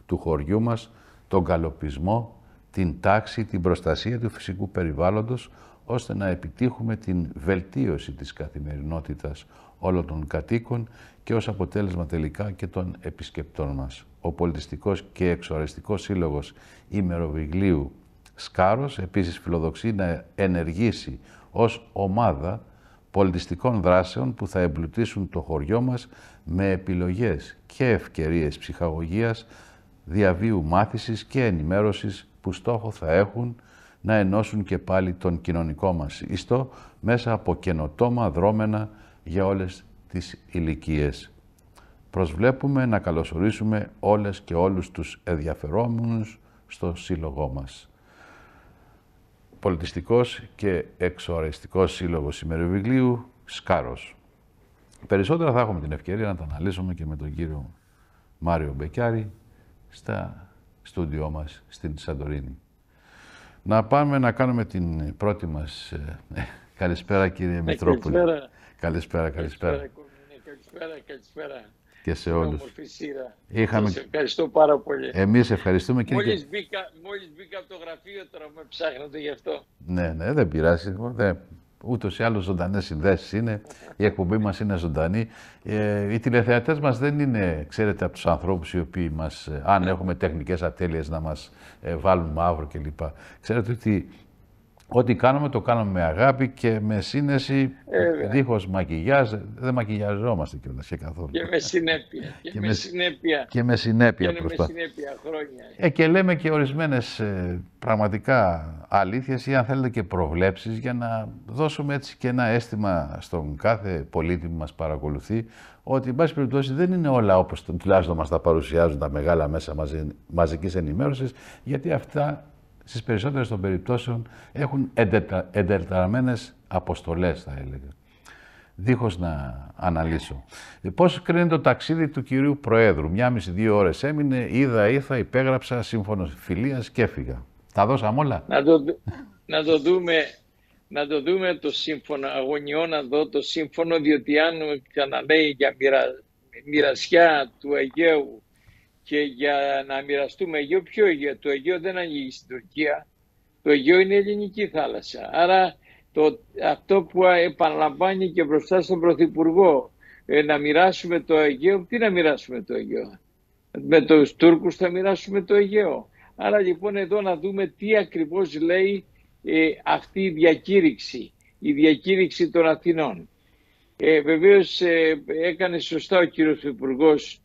του χωριού μας, τον καλοπισμό, την τάξη, την προστασία του φυσικού περιβάλλοντος, ώστε να επιτύχουμε την βελτίωση της καθημερινότητας όλων των κατοίκων και ως αποτέλεσμα τελικά και των επισκεπτών μας. Ο Πολιτιστικός και Εξορεστικός Σύλλογος Ημεροβιγλίου Σκάρος επίσης φιλοδοξεί να ενεργήσει ως ομάδα πολιτιστικών δράσεων που θα εμπλουτίσουν το χωριό μας με επιλογές και ευκαιρίες ψυχαγωγίας, διαβίου μάθησης και ενημέρωσης που στόχο θα έχουν να ενώσουν και πάλι τον κοινωνικό μας ιστό μέσα από καινοτόμα δρόμενα για όλες τις ηλικίες. Προσβλέπουμε να καλωσορίσουμε όλες και όλους τους ενδιαφερόμενους στο σύλλογό μας πολιτιστικός και εξοραϊστικός σύλλογος βιβλίου, Σκάρος. Περισσότερα θα έχουμε την ευκαιρία να τα αναλύσουμε και με τον κύριο Μάριο Μπεκιάρη στα στούντιό μας στην Σαντορίνη. Να πάμε να κάνουμε την πρώτη μας... Ε, ε, καλησπέρα κύριε ε, Μητρόπουλε. Καλησπέρα. Καλησπέρα, καλησπέρα. Καλησπέρα, καλησπέρα και σε όλου. Είχαμε... Σας ευχαριστώ πάρα πολύ. Εμείς ευχαριστούμε. και. Μόλι μπήκα, μπήκα από το γραφείο τώρα με ψάχνετε γι' αυτό. Ναι, ναι, δεν πειράζει. Δε. Ούτως ή άλλως ζωντανές συνδέσεις είναι. Η εκπομπή μας είναι ζωντανή. Ε, οι τηλεθεατές μας δεν είναι, ξέρετε, από τους ανθρώπους οι οποίοι μας, ε, αν έχουμε τεχνικές ατέλειες, να μας ε, βάλουν μαύρο κλπ. Ξέρετε ότι Ό,τι κάνουμε, το κάνουμε με αγάπη και με σύνεση, ε, δίχως μακιγιάζ, δεν μακιγιαζόμαστε κιόλας και καθόλου. Και με συνέπεια. Και, με συνέπεια. Και με συνέπεια με συνέπεια χρόνια. Ε, και λέμε και ορισμένες ε, πραγματικά αλήθειες ή αν θέλετε και προβλέψεις για να δώσουμε έτσι και ένα αίσθημα στον κάθε πολίτη που μας παρακολουθεί ότι, εν πάση περιπτώσει, δεν είναι όλα όπως τουλάχιστον μας τα παρουσιάζουν τα μεγάλα μέσα μαζικής ενημέρωσης, γιατί αυτά στις περισσότερες των περιπτώσεων έχουν εντεταραμένε αποστολές, θα έλεγα. Δίχως να αναλύσω. Ε, πώς κρίνεται το ταξίδι του κυρίου Προέδρου. Μια μισή-δύο ώρες έμεινε, είδα, ήρθα, υπέγραψα, σύμφωνος φιλίας και έφυγα. Τα δώσαμε όλα. Να το, να το δούμε να το δούμε το σύμφωνο, αγωνιώ να δω το σύμφωνο, διότι αν ξαναλέει για μοιρα, μοιρασιά του Αιγαίου και για να μοιραστούμε Αιγαίο, ποιο Αιγαίο, το Αιγαίο δεν ανοίγει στην Τουρκία, το Αιγαίο είναι ελληνική θάλασσα. Άρα το, αυτό που επαναλαμβάνει και μπροστά στον Πρωθυπουργό, ε, να μοιράσουμε το Αιγαίο, τι να μοιράσουμε το Αιγαίο. Με τους Τούρκους θα μοιράσουμε το Αιγαίο. Άρα λοιπόν εδώ να δούμε τι ακριβώς λέει ε, αυτή η διακήρυξη, η διακήρυξη των Αθηνών. Ε, βεβαίως ε, έκανε σωστά ο κύριος Υπουργός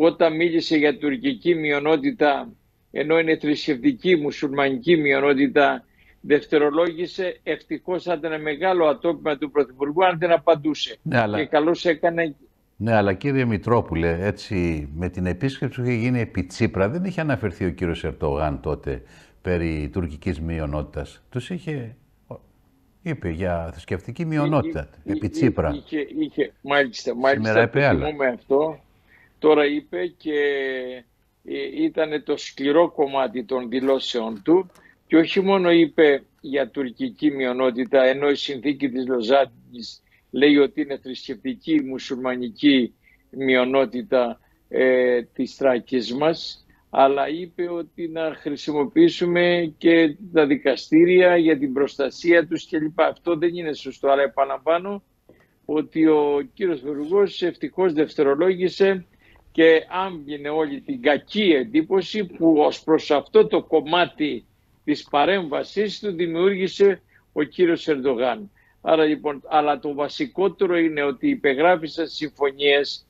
όταν μίλησε για τουρκική μειονότητα, ενώ είναι θρησκευτική μουσουλμανική μειονότητα, δευτερολόγησε. Ευτυχώς αν ήταν μεγάλο ατόπιμα του Πρωθυπουργού αν δεν απαντούσε. Ναι, αλλά... Και καλώς έκανε. Ναι, αλλά κύριε Μητρόπουλε, έτσι, με την επίσκεψη που είχε γίνει επί Τσίπρα, δεν είχε αναφερθεί ο κύριος Ερτογάν τότε περί τουρκικής μειονότητας. Τους είχε. Είπε για θρησκευτική μειονότητα, επί Τσίπρα. Είχε, είχε, μάλιστα, μάλιστα. Σήμερα είπε αυτό τώρα είπε και ε, ήταν το σκληρό κομμάτι των δηλώσεων του και όχι μόνο είπε για τουρκική μειονότητα ενώ η συνθήκη της λοζάτης λέει ότι είναι θρησκευτική μουσουλμανική μειονότητα ε, της Τράκης μας αλλά είπε ότι να χρησιμοποιήσουμε και τα δικαστήρια για την προστασία τους κλπ. Αυτό δεν είναι σωστό, αλλά επαναπάνω ότι ο κύριος Βουργός ευτυχώς δευτερολόγησε και άμπινε όλη την κακή εντύπωση που ως προς αυτό το κομμάτι της παρέμβασής του δημιούργησε ο κύριος Ερντογάν. Άρα λοιπόν, αλλά το βασικότερο είναι ότι υπεγράφησαν συμφωνίες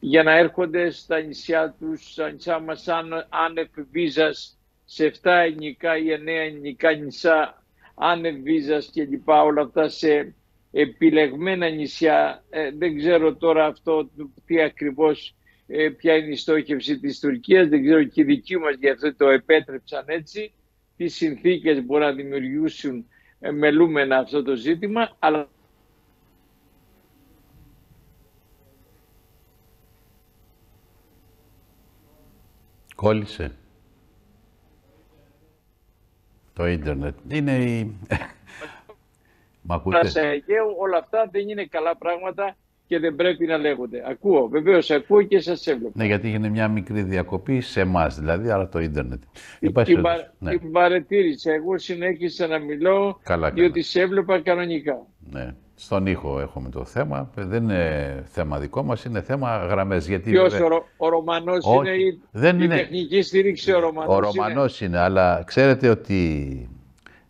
για να έρχονται στα νησιά τους, στα νησιά μας άνευ βίζας, σε 7 ελληνικά ή 9 ελληνικά νησιά άνευ βίζας και λοιπά, όλα αυτά σε επιλεγμένα νησιά. Ε, δεν ξέρω τώρα αυτό τι ακριβώς ε, ποια είναι η στόχευση της Τουρκίας, δεν ξέρω και οι δικοί μας για αυτό το επέτρεψαν έτσι, τι συνθήκες μπορούν να δημιουργήσουν ε, μελούμενα αυτό το ζήτημα, αλλά Κόλλησε. Το ίντερνετ. Είναι η... Μας ακούτε. Αιγαίου, όλα αυτά δεν είναι καλά πράγματα και δεν πρέπει να λέγονται. Ακούω, βεβαίως ακούω και σας έβλεπα. Ναι, γιατί έγινε μια μικρή διακοπή σε εμάς δηλαδή, αλλά το ίντερνετ. Την, ναι. την παρατήρησα. Εγώ συνέχισα να μιλώ, καλά, διότι σε έβλεπα κανονικά. Ναι. Στον ήχο έχουμε το θέμα. Δεν είναι θέμα δικό μας, είναι θέμα γραμμές. Ποιο ο, Ρωμανό είναι η, η τεχνική στήριξη, ο Ρωμανός. Ο Ρωμανός είναι. είναι, αλλά ξέρετε ότι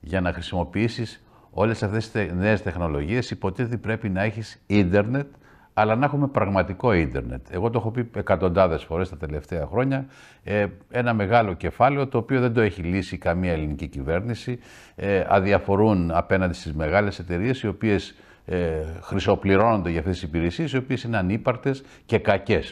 για να χρησιμοποιήσεις όλες αυτές τις νέες τεχνολογίες υποτίθεται πρέπει να έχεις ίντερνετ αλλά να έχουμε πραγματικό ίντερνετ. Εγώ το έχω πει εκατοντάδες φορές τα τελευταία χρόνια. Ε, ένα μεγάλο κεφάλαιο το οποίο δεν το έχει λύσει καμία ελληνική κυβέρνηση. Ε, αδιαφορούν απέναντι στις μεγάλες εταιρείες οι οποίες ε, χρυσοπληρώνονται για αυτές τις υπηρεσίες, οι οποίες είναι ανύπαρτες και κακές.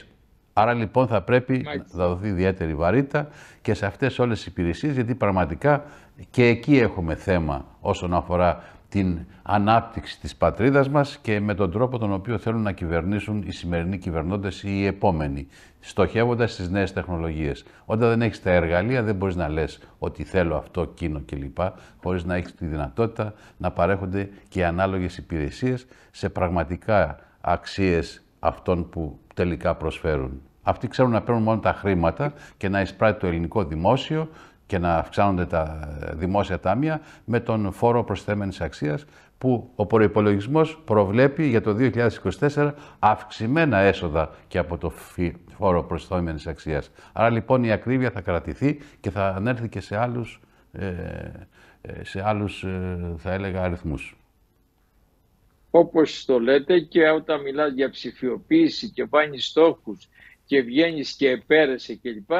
Άρα λοιπόν θα πρέπει να δοθεί ιδιαίτερη βαρύτητα και σε αυτές όλες τις υπηρεσίες γιατί πραγματικά και εκεί έχουμε θέμα όσον αφορά την ανάπτυξη της πατρίδας μας και με τον τρόπο τον οποίο θέλουν να κυβερνήσουν οι σημερινοί κυβερνώντες ή οι επόμενοι, στοχεύοντας στις νέες τεχνολογίες. Όταν δεν έχεις τα εργαλεία δεν μπορείς να λες ότι θέλω αυτό, εκείνο κλπ, χωρίς να έχεις τη δυνατότητα να παρέχονται και ανάλογες υπηρεσίες σε πραγματικά αξίες αυτών που τελικά προσφέρουν. Αυτοί ξέρουν να παίρνουν μόνο τα χρήματα και να εισπράττει το ελληνικό δημόσιο και να αυξάνονται τα δημόσια τάμια με τον φόρο προσθεμένη αξίας που ο προπολογισμό προβλέπει για το 2024 αυξημένα έσοδα και από το φόρο προσθέμενης αξίας. Άρα λοιπόν η ακρίβεια θα κρατηθεί και θα ανέρθει και σε άλλους, ε, ε, σε άλλους ε, θα έλεγα αριθμούς. Όπως το λέτε και όταν μιλάς για ψηφιοποίηση και πάνει στόχους και βγαίνεις και επέρεσε κλπ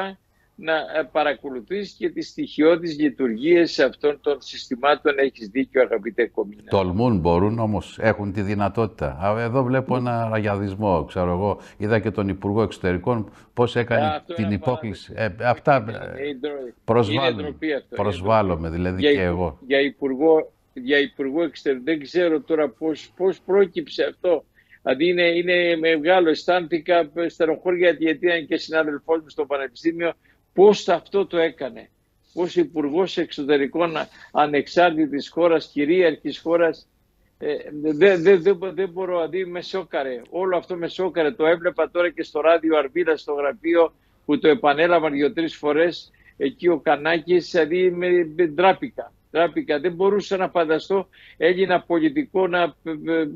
να ε, παρακολουθείς και τις στοιχειώδεις λειτουργίες αυτών των συστημάτων. Έχεις δίκιο αγαπητέ Κομίνα. Τολμούν μπορούν όμως, έχουν τη δυνατότητα. Εδώ βλέπω ένα ραγιαδισμό, ξέρω εγώ. Είδα και τον Υπουργό Εξωτερικών πώς έκανε την υπόκληση. Ε, αυτά προσβάλλουμε, προσβάλλουμε δηλαδή για, και εγώ. Για Υπουργό, για υπουργό Εξωτερικών δεν ξέρω τώρα πώς, πώς πρόκυψε αυτό. Δηλαδή είναι, είναι μεγάλο, αισθάνθηκα στενοχώρια γιατί ήταν και συνάδελφός μου στο Πανεπιστήμιο Πώς αυτό το έκανε. Ως υπουργός Εξωτερικών ανεξάρτητης χώρας, κυρίαρχης χώρας, ε, δεν δε, μπορώ, δηλαδή με σόκαρε. Όλο αυτό με σόκαρε. Το έβλεπα τώρα και στο ράδιο αρβίδα στο γραφείο που το επανέλαβαν τρει φορές εκεί ο Κανάκης, δηλαδή με, με ντράπηκα. Δεν μπορούσα να φανταστώ Έλληνα πολιτικό να, ε,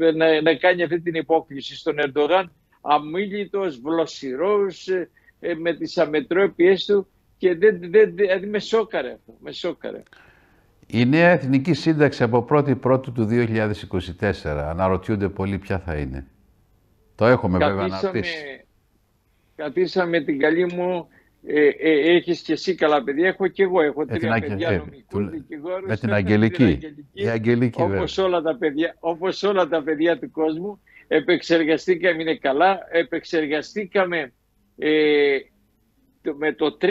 ε, να, να κάνει αυτή την υπόκληση στον Ερντογάν Αμήλυτο, βλοσιρός. Ε, ε, με τις αμετρόπιες του και δεν, δεν, δηλαδή με σόκαρε αυτό, με σόκαρε. Η νέα Εθνική Σύνταξη από 1η Πρώτου του 2024, αναρωτιούνται πολλοί ποια θα είναι. Το έχουμε βέβαια αναρτήσει. Κατήσαμε την καλή μου, ε, ε, έχεις και εσύ καλά παιδιά, έχω και εγώ, έχω ε, τρία ε, παιδιά Με την Αγγελική. Την αγγελική, η αγγελική όπως, όλα τα παιδιά, όπως όλα τα παιδιά του κόσμου, επεξεργαστήκαμε, είναι καλά, επεξεργαστήκαμε ε, με το 3%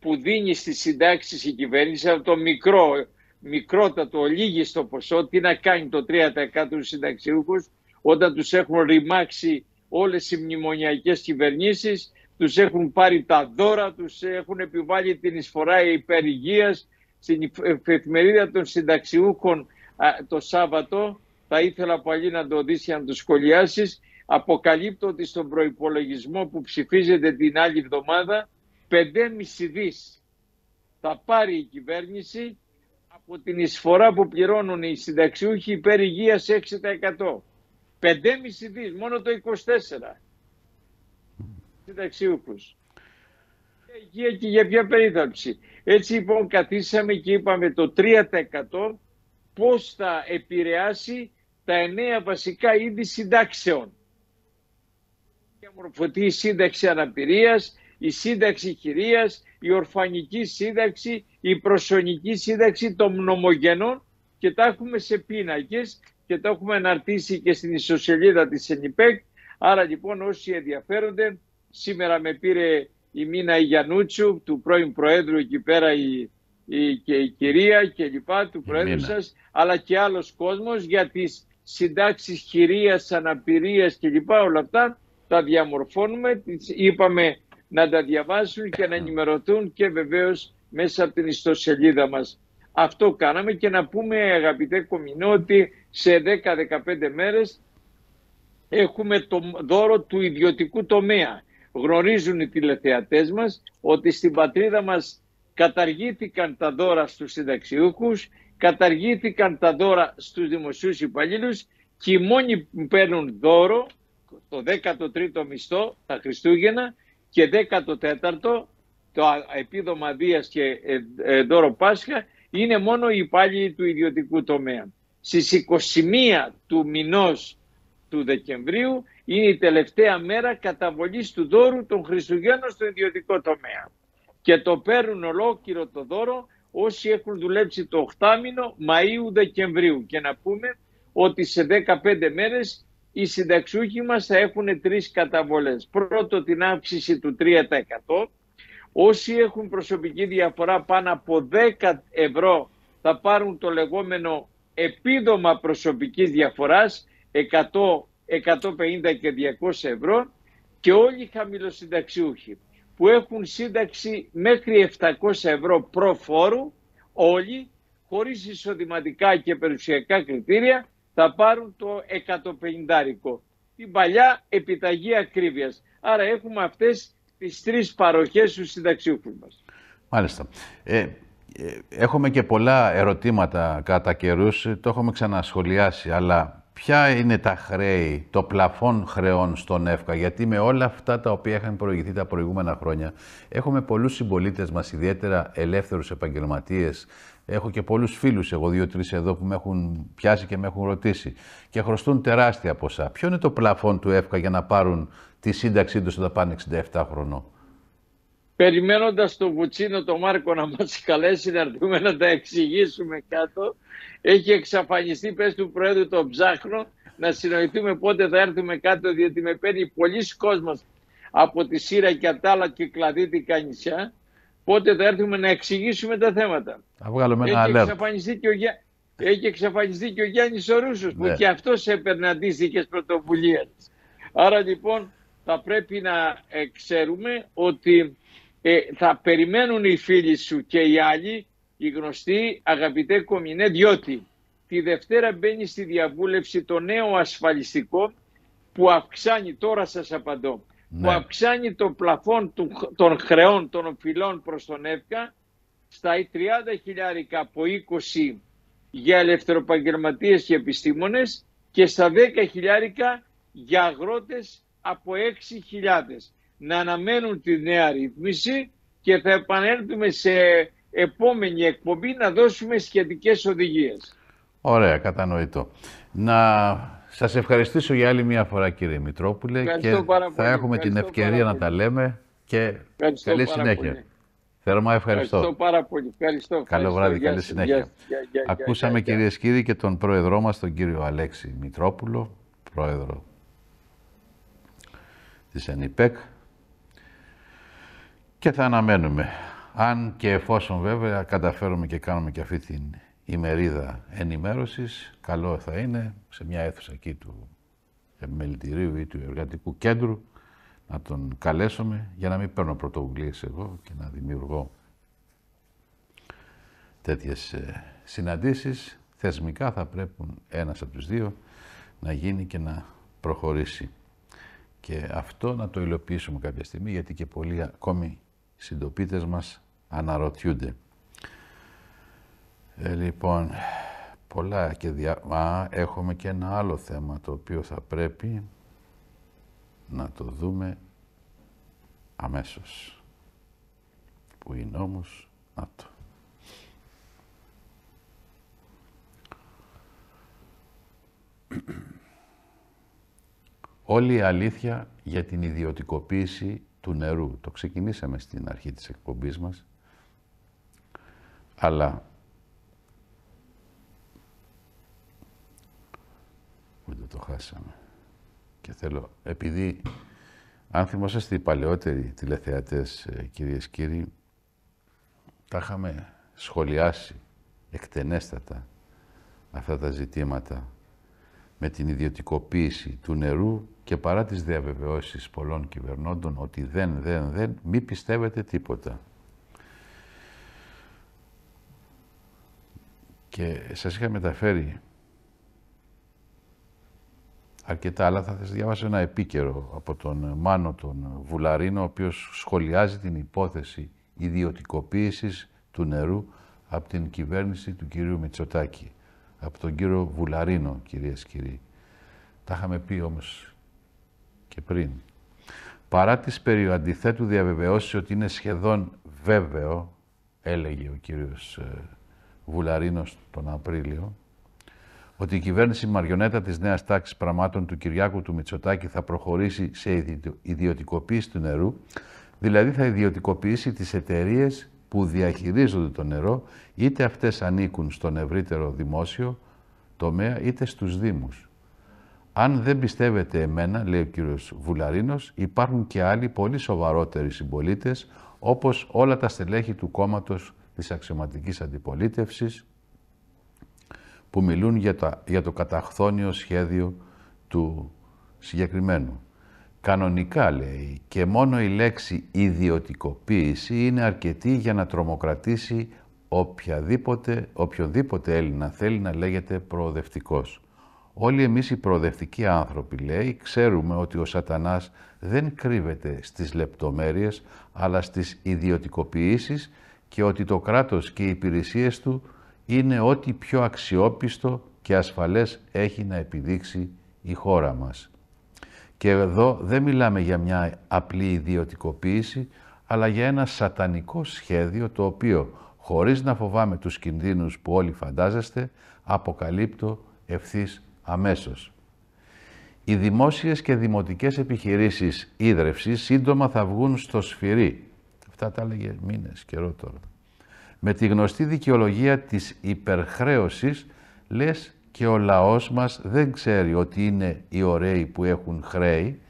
που δίνει στις συντάξεις η κυβέρνηση, αλλά το μικρό, μικρότατο, ολίγιστο ποσό, τι να κάνει το 3% τους συνταξιούχους όταν τους έχουν ρημάξει όλες οι μνημονιακές κυβερνήσεις, τους έχουν πάρει τα δώρα, τους έχουν επιβάλει την εισφορά υπερηγείας στην εφημερίδα των συνταξιούχων το Σάββατο. Θα ήθελα πάλι να το δεις και να το σχολιάσεις αποκαλύπτω ότι στον προϋπολογισμό που ψηφίζεται την άλλη εβδομάδα 5,5 δις θα πάρει η κυβέρνηση από την εισφορά που πληρώνουν οι συνταξιούχοι υπέρ υγείας 6%. 5,5 δις, μόνο το 24 συνταξιούχους. Για υγεία και για ποια περίθαλψη. Έτσι λοιπόν καθίσαμε και είπαμε το 3% πώς θα επηρεάσει τα εννέα βασικά είδη συντάξεων διαμορφωθεί η σύνταξη αναπηρίας, η σύνταξη κυρίας, η ορφανική σύνταξη, η προσωνική σύνταξη των μνομογενών και τα έχουμε σε πίνακες και τα έχουμε αναρτήσει και στην ισοσελίδα της ΕΝΙΠΕΚ. Άρα λοιπόν όσοι ενδιαφέρονται, σήμερα με πήρε η Μίνα Ιγιανούτσου, του πρώην Προέδρου εκεί πέρα η, η, και η κυρία και λοιπά του Προέδρου σας, αλλά και άλλος κόσμος για τις συντάξεις χειρίας, αναπηρίας και λοιπά όλα αυτά τα διαμορφώνουμε, είπαμε να τα διαβάσουν και να ενημερωθούν και βεβαίως μέσα από την ιστοσελίδα μας. Αυτό κάναμε και να πούμε αγαπητέ Κομινό ότι σε 10-15 μέρες έχουμε το δώρο του ιδιωτικού τομέα. Γνωρίζουν οι τηλεθεατές μας ότι στην πατρίδα μας καταργήθηκαν τα δώρα στους συνταξιούχους, καταργήθηκαν τα δώρα στους δημοσίους υπαλλήλους και οι μόνοι που παίρνουν δώρο το 13ο μισθό τα Χριστούγεννα και 14ο το επίδομα Δίας και ε, ε, δώρο Πάσχα είναι μόνο οι υπάλληλοι του ιδιωτικού τομέα. Στις 21 του μηνός του Δεκεμβρίου είναι η τελευταία μέρα καταβολής του δώρου των Χριστουγέννων στο ιδιωτικό τομέα. Και το παίρνουν ολόκληρο το δώρο όσοι έχουν δουλέψει το 8 μήνο Μαΐου-Δεκεμβρίου. Και να πούμε ότι σε 15 μέρες οι συνταξιούχοι μας θα έχουν τρεις καταβολές. Πρώτο την αύξηση του 3%. Όσοι έχουν προσωπική διαφορά πάνω από 10 ευρώ θα πάρουν το λεγόμενο επίδομα προσωπικής διαφοράς 100, 150 και 200 ευρώ και όλοι οι χαμηλοσυνταξιούχοι που έχουν σύνταξη μέχρι 700 ευρώ προφόρου όλοι χωρίς εισοδηματικά και περιουσιακά κριτήρια θα πάρουν το 150 την παλιά επιταγή ακρίβειας. Άρα έχουμε αυτές τις τρεις παροχές στους συνταξιούχους μας. Μάλιστα. Ε, ε, έχουμε και πολλά ερωτήματα κατά καιρούς, το έχουμε ξανασχολιάσει, αλλά ποια είναι τα χρέη, το πλαφόν χρεών στον ΕΦΚΑ, γιατί με όλα αυτά τα οποία είχαν προηγηθεί τα προηγούμενα χρόνια, έχουμε πολλούς συμπολίτες μας, ιδιαίτερα ελεύθερους επαγγελματίες, Έχω και πολλούς φίλους εγώ, δύο-τρεις εδώ που με έχουν πιάσει και με έχουν ρωτήσει και χρωστούν τεράστια ποσά. Ποιο είναι το πλαφόν του ΕΦΚΑ για να πάρουν τη σύνταξή τους όταν πάνε 67 χρονών. Περιμένοντας τον Βουτσίνο τον Μάρκο να μας καλέσει να έρθουμε να τα εξηγήσουμε κάτω, έχει εξαφανιστεί, πες του Πρόεδρου τον ψάχνω, να συνοηθούμε πότε θα έρθουμε κάτω, διότι με παίρνει πολλοί κόσμος από τη Σύρα και από τα άλλα κυκλαδίτικα νησιά πότε θα έρθουμε να εξηγήσουμε τα θέματα. Θα βγάλουμε ένα Έχει εξαφανιστεί και ο, Έχει και ο Γιάννης ο που ναι. και αυτός έπαιρνε αντίστοιχες πρωτοβουλίες. Άρα λοιπόν θα πρέπει να ε, ξέρουμε ότι ε, θα περιμένουν οι φίλοι σου και οι άλλοι, οι γνωστοί αγαπητέ Κομινέ, διότι τη Δευτέρα μπαίνει στη διαβούλευση το νέο ασφαλιστικό που αυξάνει, τώρα σας απαντώ, που ναι. αυξάνει το πλαφόν των χρεών των οφειλών προς τον ΕΦΚΑ στα 30 χιλιάρικα από 20 για ελευθεροπαγγελματίες και επιστήμονες και στα 10 χιλιάρικα για αγρότες από 6.000. Να αναμένουν τη νέα ρύθμιση και θα επανέλθουμε σε επόμενη εκπομπή να δώσουμε σχετικές οδηγίες. Ωραία, κατανοητό. Να σας ευχαριστήσω για άλλη μια φορά κύριε Μητρόπουλε και θα έχουμε την ευκαιρία να τα λέμε και ευχαριστώ καλή συνέχεια. Θερμά ευχαριστώ. Ευχαριστώ πάρα πολύ. Ευχαριστώ. Καλό βράδυ, καλή συνέχεια. Ακούσαμε κυρίες και κύριοι και τον πρόεδρό μας, τον κύριο Αλέξη Μητρόπουλο, πρόεδρο της ΕΝΙΠΕΚ και θα αναμένουμε αν και εφόσον βέβαια καταφέρουμε και κάνουμε και αυτή την ημερίδα ενημέρωσης. Καλό θα είναι σε μια αίθουσα εκεί του επιμελητηρίου ή του εργατικού κέντρου να τον καλέσουμε για να μην παίρνω πρωτοβουλίες εγώ και να δημιουργώ τέτοιες ε, συναντήσεις. Θεσμικά θα πρέπει ένας από τους δύο να γίνει και να προχωρήσει. Και αυτό να το υλοποιήσουμε κάποια στιγμή, γιατί και πολλοί ακόμη συντοπίτες μας αναρωτιούνται. Ε, λοιπόν, πολλά και δια... Α, έχουμε και ένα άλλο θέμα το οποίο θα πρέπει να το δούμε αμέσως. Που είναι όμως, να το. Όλη η αλήθεια για την ιδιωτικοποίηση του νερού. Το ξεκινήσαμε στην αρχή της εκπομπής μας. Αλλά με το χάσαμε. Και θέλω, επειδή, αν θυμόσαστε οι παλαιότεροι τηλεθεατές, ε, κυρίες και κύριοι, τα είχαμε σχολιάσει εκτενέστατα αυτά τα ζητήματα με την ιδιωτικοποίηση του νερού και παρά τις διαβεβαιώσεις πολλών κυβερνώντων ότι δεν, δεν, δεν, μη πιστεύετε τίποτα. Και σας είχα μεταφέρει αρκετά, αλλά θα σας διαβάσω ένα επίκαιρο από τον Μάνο τον Βουλαρίνο, ο οποίος σχολιάζει την υπόθεση ιδιωτικοποίησης του νερού από την κυβέρνηση του κυρίου Μητσοτάκη, από τον κύριο Βουλαρίνο, κύριε και κύριοι. Τα είχαμε πει όμως και πριν. Παρά τις περιοαντιθέτου διαβεβαιώσεις ότι είναι σχεδόν βέβαιο, έλεγε ο κύριος ε, Βουλαρίνος τον Απρίλιο, ότι η κυβέρνηση μαριονέτα της νέας τάξης πραγμάτων του Κυριάκου του Μητσοτάκη θα προχωρήσει σε ιδιωτικοποίηση του νερού, δηλαδή θα ιδιωτικοποιήσει τις εταιρείες που διαχειρίζονται το νερό, είτε αυτές ανήκουν στον ευρύτερο δημόσιο τομέα, είτε στους Δήμους. Αν δεν πιστεύετε εμένα, λέει ο κύριος Βουλαρίνος, υπάρχουν και άλλοι πολύ σοβαρότεροι συμπολίτες, όπως όλα τα στελέχη του κόμματος της αξιωματικής αντιπολίτευσης, που μιλούν για, για το καταχθόνιο σχέδιο του συγκεκριμένου. Κανονικά λέει και μόνο η λέξη ιδιωτικοποίηση είναι αρκετή για να τρομοκρατήσει οποιαδήποτε, οποιοδήποτε Έλληνα θέλει να λέγεται προοδευτικός. Όλοι εμείς οι προοδευτικοί άνθρωποι, λέει, ξέρουμε ότι ο σατανάς δεν κρύβεται στις λεπτομέρειες, αλλά στις ιδιωτικοποιήσεις και ότι το κράτος και οι υπηρεσίες του είναι ό,τι πιο αξιόπιστο και ασφαλές έχει να επιδείξει η χώρα μας. Και εδώ δεν μιλάμε για μια απλή ιδιωτικοποίηση, αλλά για ένα σατανικό σχέδιο το οποίο, χωρίς να φοβάμαι τους κινδύνους που όλοι φαντάζεστε, αποκαλύπτω ευθύς αμέσως. Οι δημόσιες και δημοτικές επιχειρήσεις ίδρευσης σύντομα θα βγουν στο σφυρί. Αυτά τα έλεγε μήνες καιρό τώρα με τη γνωστή δικαιολογία της υπερχρέωσης, λες και ο λαός μας δεν ξέρει ότι είναι οι ωραίοι που έχουν χρέη,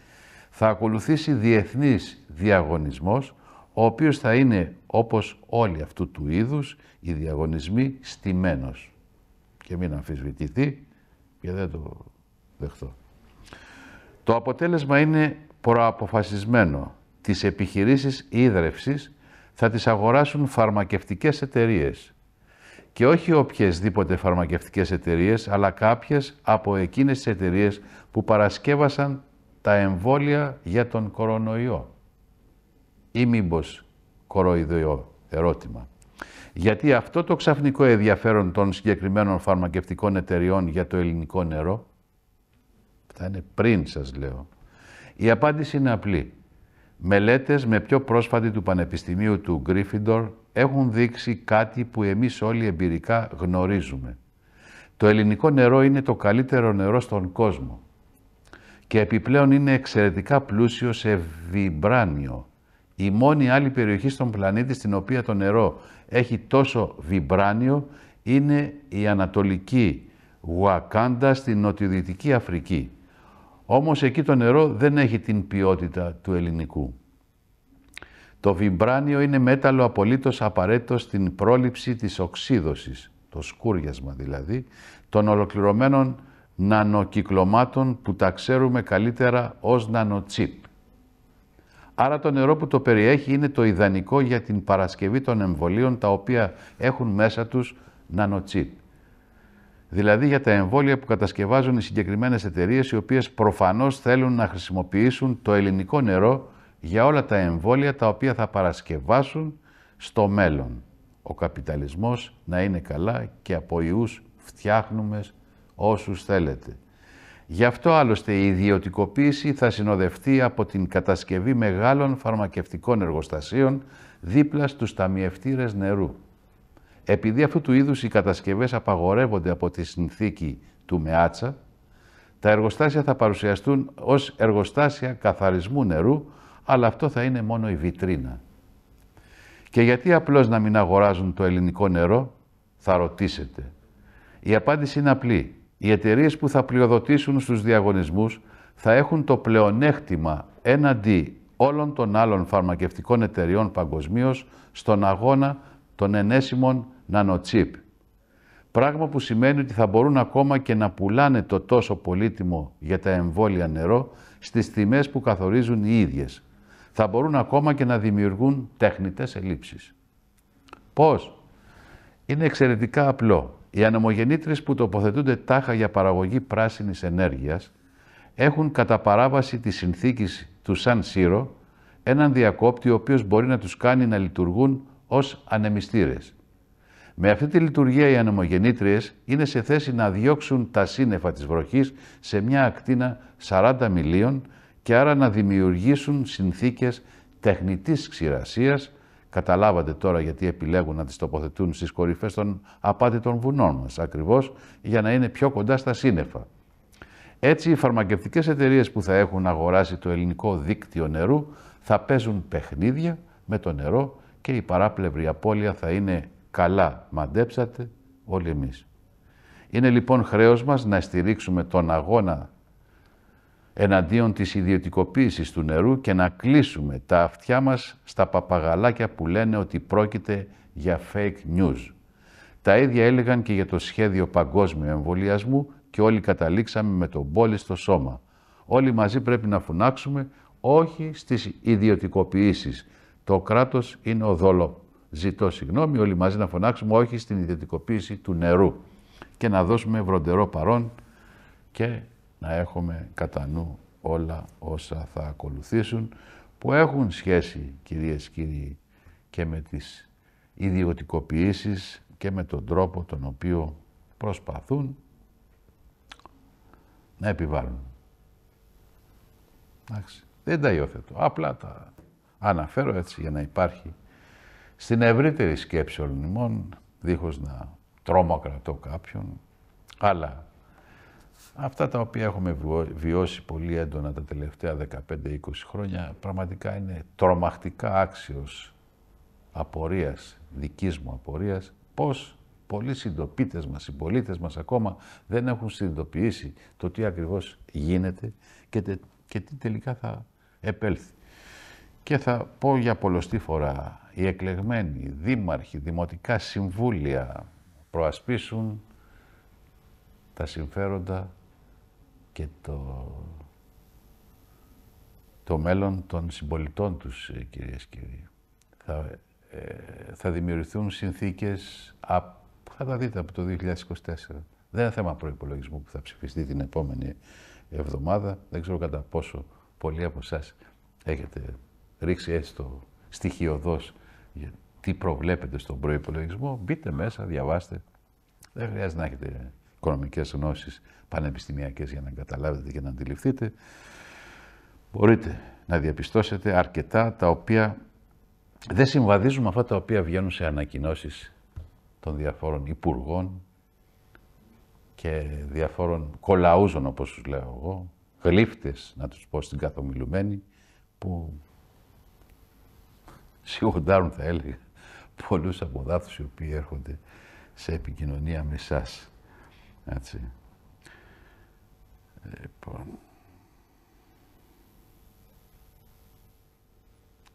θα ακολουθήσει διεθνής διαγωνισμός, ο οποίος θα είναι, όπως όλοι αυτού του είδους, οι διαγωνισμοί στημένος. Και μην αμφισβητηθεί και δεν το δεχτώ. Το αποτέλεσμα είναι προαποφασισμένο. Τις επιχειρήσεις ίδρευσης θα τις αγοράσουν φαρμακευτικές εταιρείες. Και όχι οποιασδήποτε φαρμακευτικές εταιρείες, αλλά κάποιες από εκείνες τις εταιρείες που παρασκεύασαν τα εμβόλια για τον κορονοϊό. Ή μήπως κοροϊδοϊό, ερώτημα. Γιατί αυτό το ξαφνικό ενδιαφέρον των συγκεκριμένων φαρμακευτικών εταιριών για το ελληνικό νερό, θα είναι πριν σας λέω, η απάντηση είναι απλή. Μελέτες με πιο πρόσφατη του Πανεπιστημίου του Γκρίφιντορ έχουν δείξει κάτι που εμείς όλοι εμπειρικά γνωρίζουμε. Το ελληνικό νερό είναι το καλύτερο νερό στον κόσμο και επιπλέον είναι εξαιρετικά πλούσιο σε βιμπράνιο, η μόνη άλλη περιοχή στον πλανήτη στην οποία το νερό έχει τόσο βιμπράνιο είναι η Ανατολική Ουακάντα στην Νοτιοδυτική Αφρική. Όμως εκεί το νερό δεν έχει την ποιότητα του ελληνικού. Το βιμπράνιο είναι μέταλλο απολύτως απαραίτητος στην πρόληψη της οξύδωσης, το σκούριασμα δηλαδή, των ολοκληρωμένων νανοκυκλωμάτων που τα ξέρουμε καλύτερα ως νανοτσίπ. Άρα το νερό που το περιέχει είναι το ιδανικό για την παρασκευή των εμβολίων τα οποία έχουν μέσα τους νανοτσίπ δηλαδή για τα εμβόλια που κατασκευάζουν οι συγκεκριμένες εταιρείες οι οποίες προφανώς θέλουν να χρησιμοποιήσουν το ελληνικό νερό για όλα τα εμβόλια τα οποία θα παρασκευάσουν στο μέλλον. Ο καπιταλισμός να είναι καλά και από ιούς φτιάχνουμε όσους θέλετε. Γι' αυτό άλλωστε η ιδιωτικοποίηση θα συνοδευτεί από την κατασκευή μεγάλων φαρμακευτικών εργοστασίων δίπλα στους ταμιευτήρες νερού. Επειδή αυτού του είδους οι κατασκευές απαγορεύονται από τη συνθήκη του ΜΕΑΤΣΑ, τα εργοστάσια θα παρουσιαστούν ως εργοστάσια καθαρισμού νερού, αλλά αυτό θα είναι μόνο η βιτρίνα. Και γιατί απλώς να μην αγοράζουν το ελληνικό νερό, θα ρωτήσετε. Η απάντηση είναι απλή. Οι εταιρείες που θα πλειοδοτήσουν στους διαγωνισμούς θα έχουν το πλεονέκτημα έναντι όλων των άλλων φαρμακευτικών εταιριών παγκοσμίως στον αγώνα των ενέσιμων νανοτσίπ. Πράγμα που σημαίνει ότι θα μπορούν ακόμα και να πουλάνε το τόσο πολύτιμο για τα εμβόλια νερό στις τιμές που καθορίζουν οι ίδιες. Θα μπορούν ακόμα και να δημιουργούν τέχνητες ελλείψεις. Πώς? Είναι εξαιρετικά απλό. Οι ανεμογεννήτρες που τοποθετούνται τάχα για παραγωγή πράσινης ενέργειας έχουν κατά παράβαση της συνθήκης του Σαν Σύρο έναν διακόπτη ο οποίος μπορεί να τους κάνει να λειτουργούν ως ανεμιστήρες. Με αυτή τη λειτουργία οι ανεμογεννήτριες είναι σε θέση να διώξουν τα σύννεφα της βροχής σε μια ακτίνα 40 μιλίων και άρα να δημιουργήσουν συνθήκες τεχνητής ξηρασίας. Καταλάβατε τώρα γιατί επιλέγουν να τις τοποθετούν στις κορυφές των απάτητων βουνών μας, ακριβώς για να είναι πιο κοντά στα σύννεφα. Έτσι, οι φαρμακευτικές εταιρείες που θα έχουν αγοράσει το ελληνικό δίκτυο νερού θα παίζουν παιχνίδια με το νερό και η παράπλευρη απώλεια θα είναι Καλά μαντέψατε όλοι εμείς. Είναι λοιπόν χρέος μας να στηρίξουμε τον αγώνα εναντίον της ιδιωτικοποίησης του νερού και να κλείσουμε τα αυτιά μας στα παπαγαλάκια που λένε ότι πρόκειται για fake news. Τα ίδια έλεγαν και για το σχέδιο παγκόσμιου εμβολιασμού και όλοι καταλήξαμε με τον πόλη στο σώμα. Όλοι μαζί πρέπει να φωνάξουμε όχι στις ιδιωτικοποιήσεις. Το κράτος είναι ο δόλο ζητώ συγγνώμη, όλοι μαζί να φωνάξουμε όχι στην ιδιωτικοποίηση του νερού και να δώσουμε βροντερό παρόν και να έχουμε κατά νου όλα όσα θα ακολουθήσουν που έχουν σχέση, κυρίες και κύριοι, και με τις ιδιωτικοποιήσεις και με τον τρόπο τον οποίο προσπαθούν να επιβάλλουν. Εντάξει. Δεν τα υιοθετώ. Απλά τα αναφέρω έτσι για να υπάρχει στην ευρύτερη σκέψη όλων ημών, δίχως να τρομοκρατώ κάποιον, αλλά αυτά τα οποία έχουμε βιώσει πολύ έντονα τα τελευταία 15-20 χρόνια, πραγματικά είναι τρομακτικά άξιος απορίας, δικής μου απορίας, πώς πολλοί συντοπίτες μας, συμπολίτες μας ακόμα δεν έχουν συνειδητοποιήσει το τι ακριβώς γίνεται και, τε, και τι τελικά θα επέλθει. Και θα πω για πολλωστή φορά οι εκλεγμένοι, δήμαρχοι, δημοτικά συμβούλια προασπίσουν τα συμφέροντα και το, το μέλλον των συμπολιτών τους, ε, κυρίες και κύριοι. Θα, ε, θα δημιουργηθούν συνθήκες, α, θα τα δείτε από το 2024. Δεν είναι θέμα προϋπολογισμού που θα ψηφιστεί την επόμενη εβδομάδα. Δεν ξέρω κατά πόσο πολλοί από εσάς έχετε ρίξει έστω στοιχειοδός τι προβλέπετε στον προϋπολογισμό, μπείτε μέσα, διαβάστε. Δεν χρειάζεται να έχετε οικονομικές γνώσεις πανεπιστημιακές για να καταλάβετε και να αντιληφθείτε. Μπορείτε να διαπιστώσετε αρκετά τα οποία δεν συμβαδίζουν με αυτά τα οποία βγαίνουν σε ανακοινώσεις των διαφόρων υπουργών και διαφόρων κολαούζων, όπως τους λέω εγώ, γλύφτες, να τους πω στην καθομιλουμένη, που σιγουρντάρουν θα έλεγα πολλούς αποδάφους οι οποίοι έρχονται σε επικοινωνία με εσάς. Έτσι. Λοιπόν.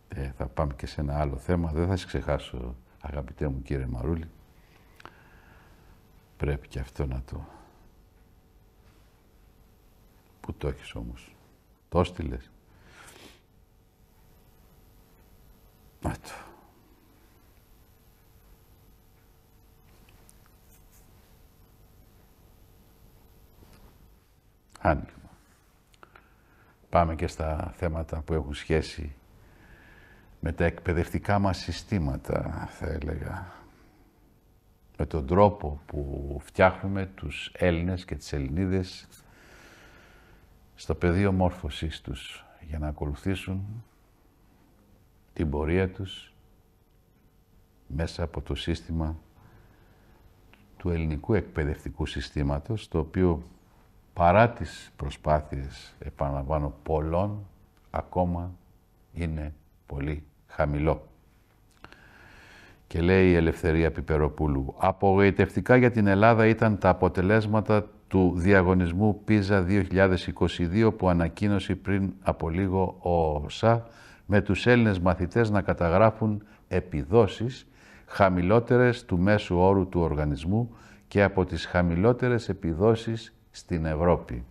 Ε, θα πάμε και σε ένα άλλο θέμα. Δεν θα σε ξεχάσω, αγαπητέ μου κύριε Μαρούλη. Πρέπει και αυτό να το... Πού το έχεις όμως. Το Άνοιγμα. Πάμε και στα θέματα που έχουν σχέση με τα εκπαιδευτικά μας συστήματα, θα έλεγα. Με τον τρόπο που φτιάχνουμε τους Έλληνες και τις Ελληνίδες στο πεδίο μόρφωσής τους για να ακολουθήσουν την πορεία τους μέσα από το σύστημα του ελληνικού εκπαιδευτικού συστήματος, το οποίο παρά τις προσπάθειες, επαναλαμβάνω, πολλών, ακόμα είναι πολύ χαμηλό. Και λέει η Ελευθερία Πιπεροπούλου, «Απογοητευτικά για την Ελλάδα ήταν τα αποτελέσματα του διαγωνισμού PISA 2022 που ανακοίνωσε πριν από λίγο ο με τους Έλληνες μαθητές να καταγράφουν επιδόσεις χαμηλότερες του μέσου όρου του οργανισμού και από τις χαμηλότερες επιδόσεις στην Ευρώπη.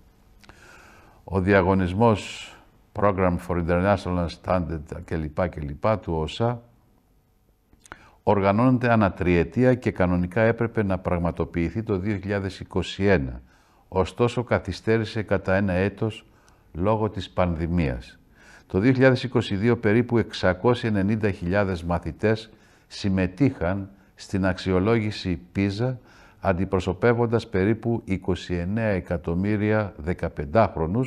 Ο διαγωνισμός Program for International Standard κλπ. κλπ. του ΩΣΑ οργανώνεται ανατριετία και κανονικά έπρεπε να πραγματοποιηθεί το 2021. Ωστόσο καθυστέρησε κατά ένα έτος λόγω της πανδημίας. Το 2022 περίπου 690.000 μαθητές συμμετείχαν στην αξιολόγηση PISA αντιπροσωπεύοντας περίπου 29 εκατομμύρια 15χρονους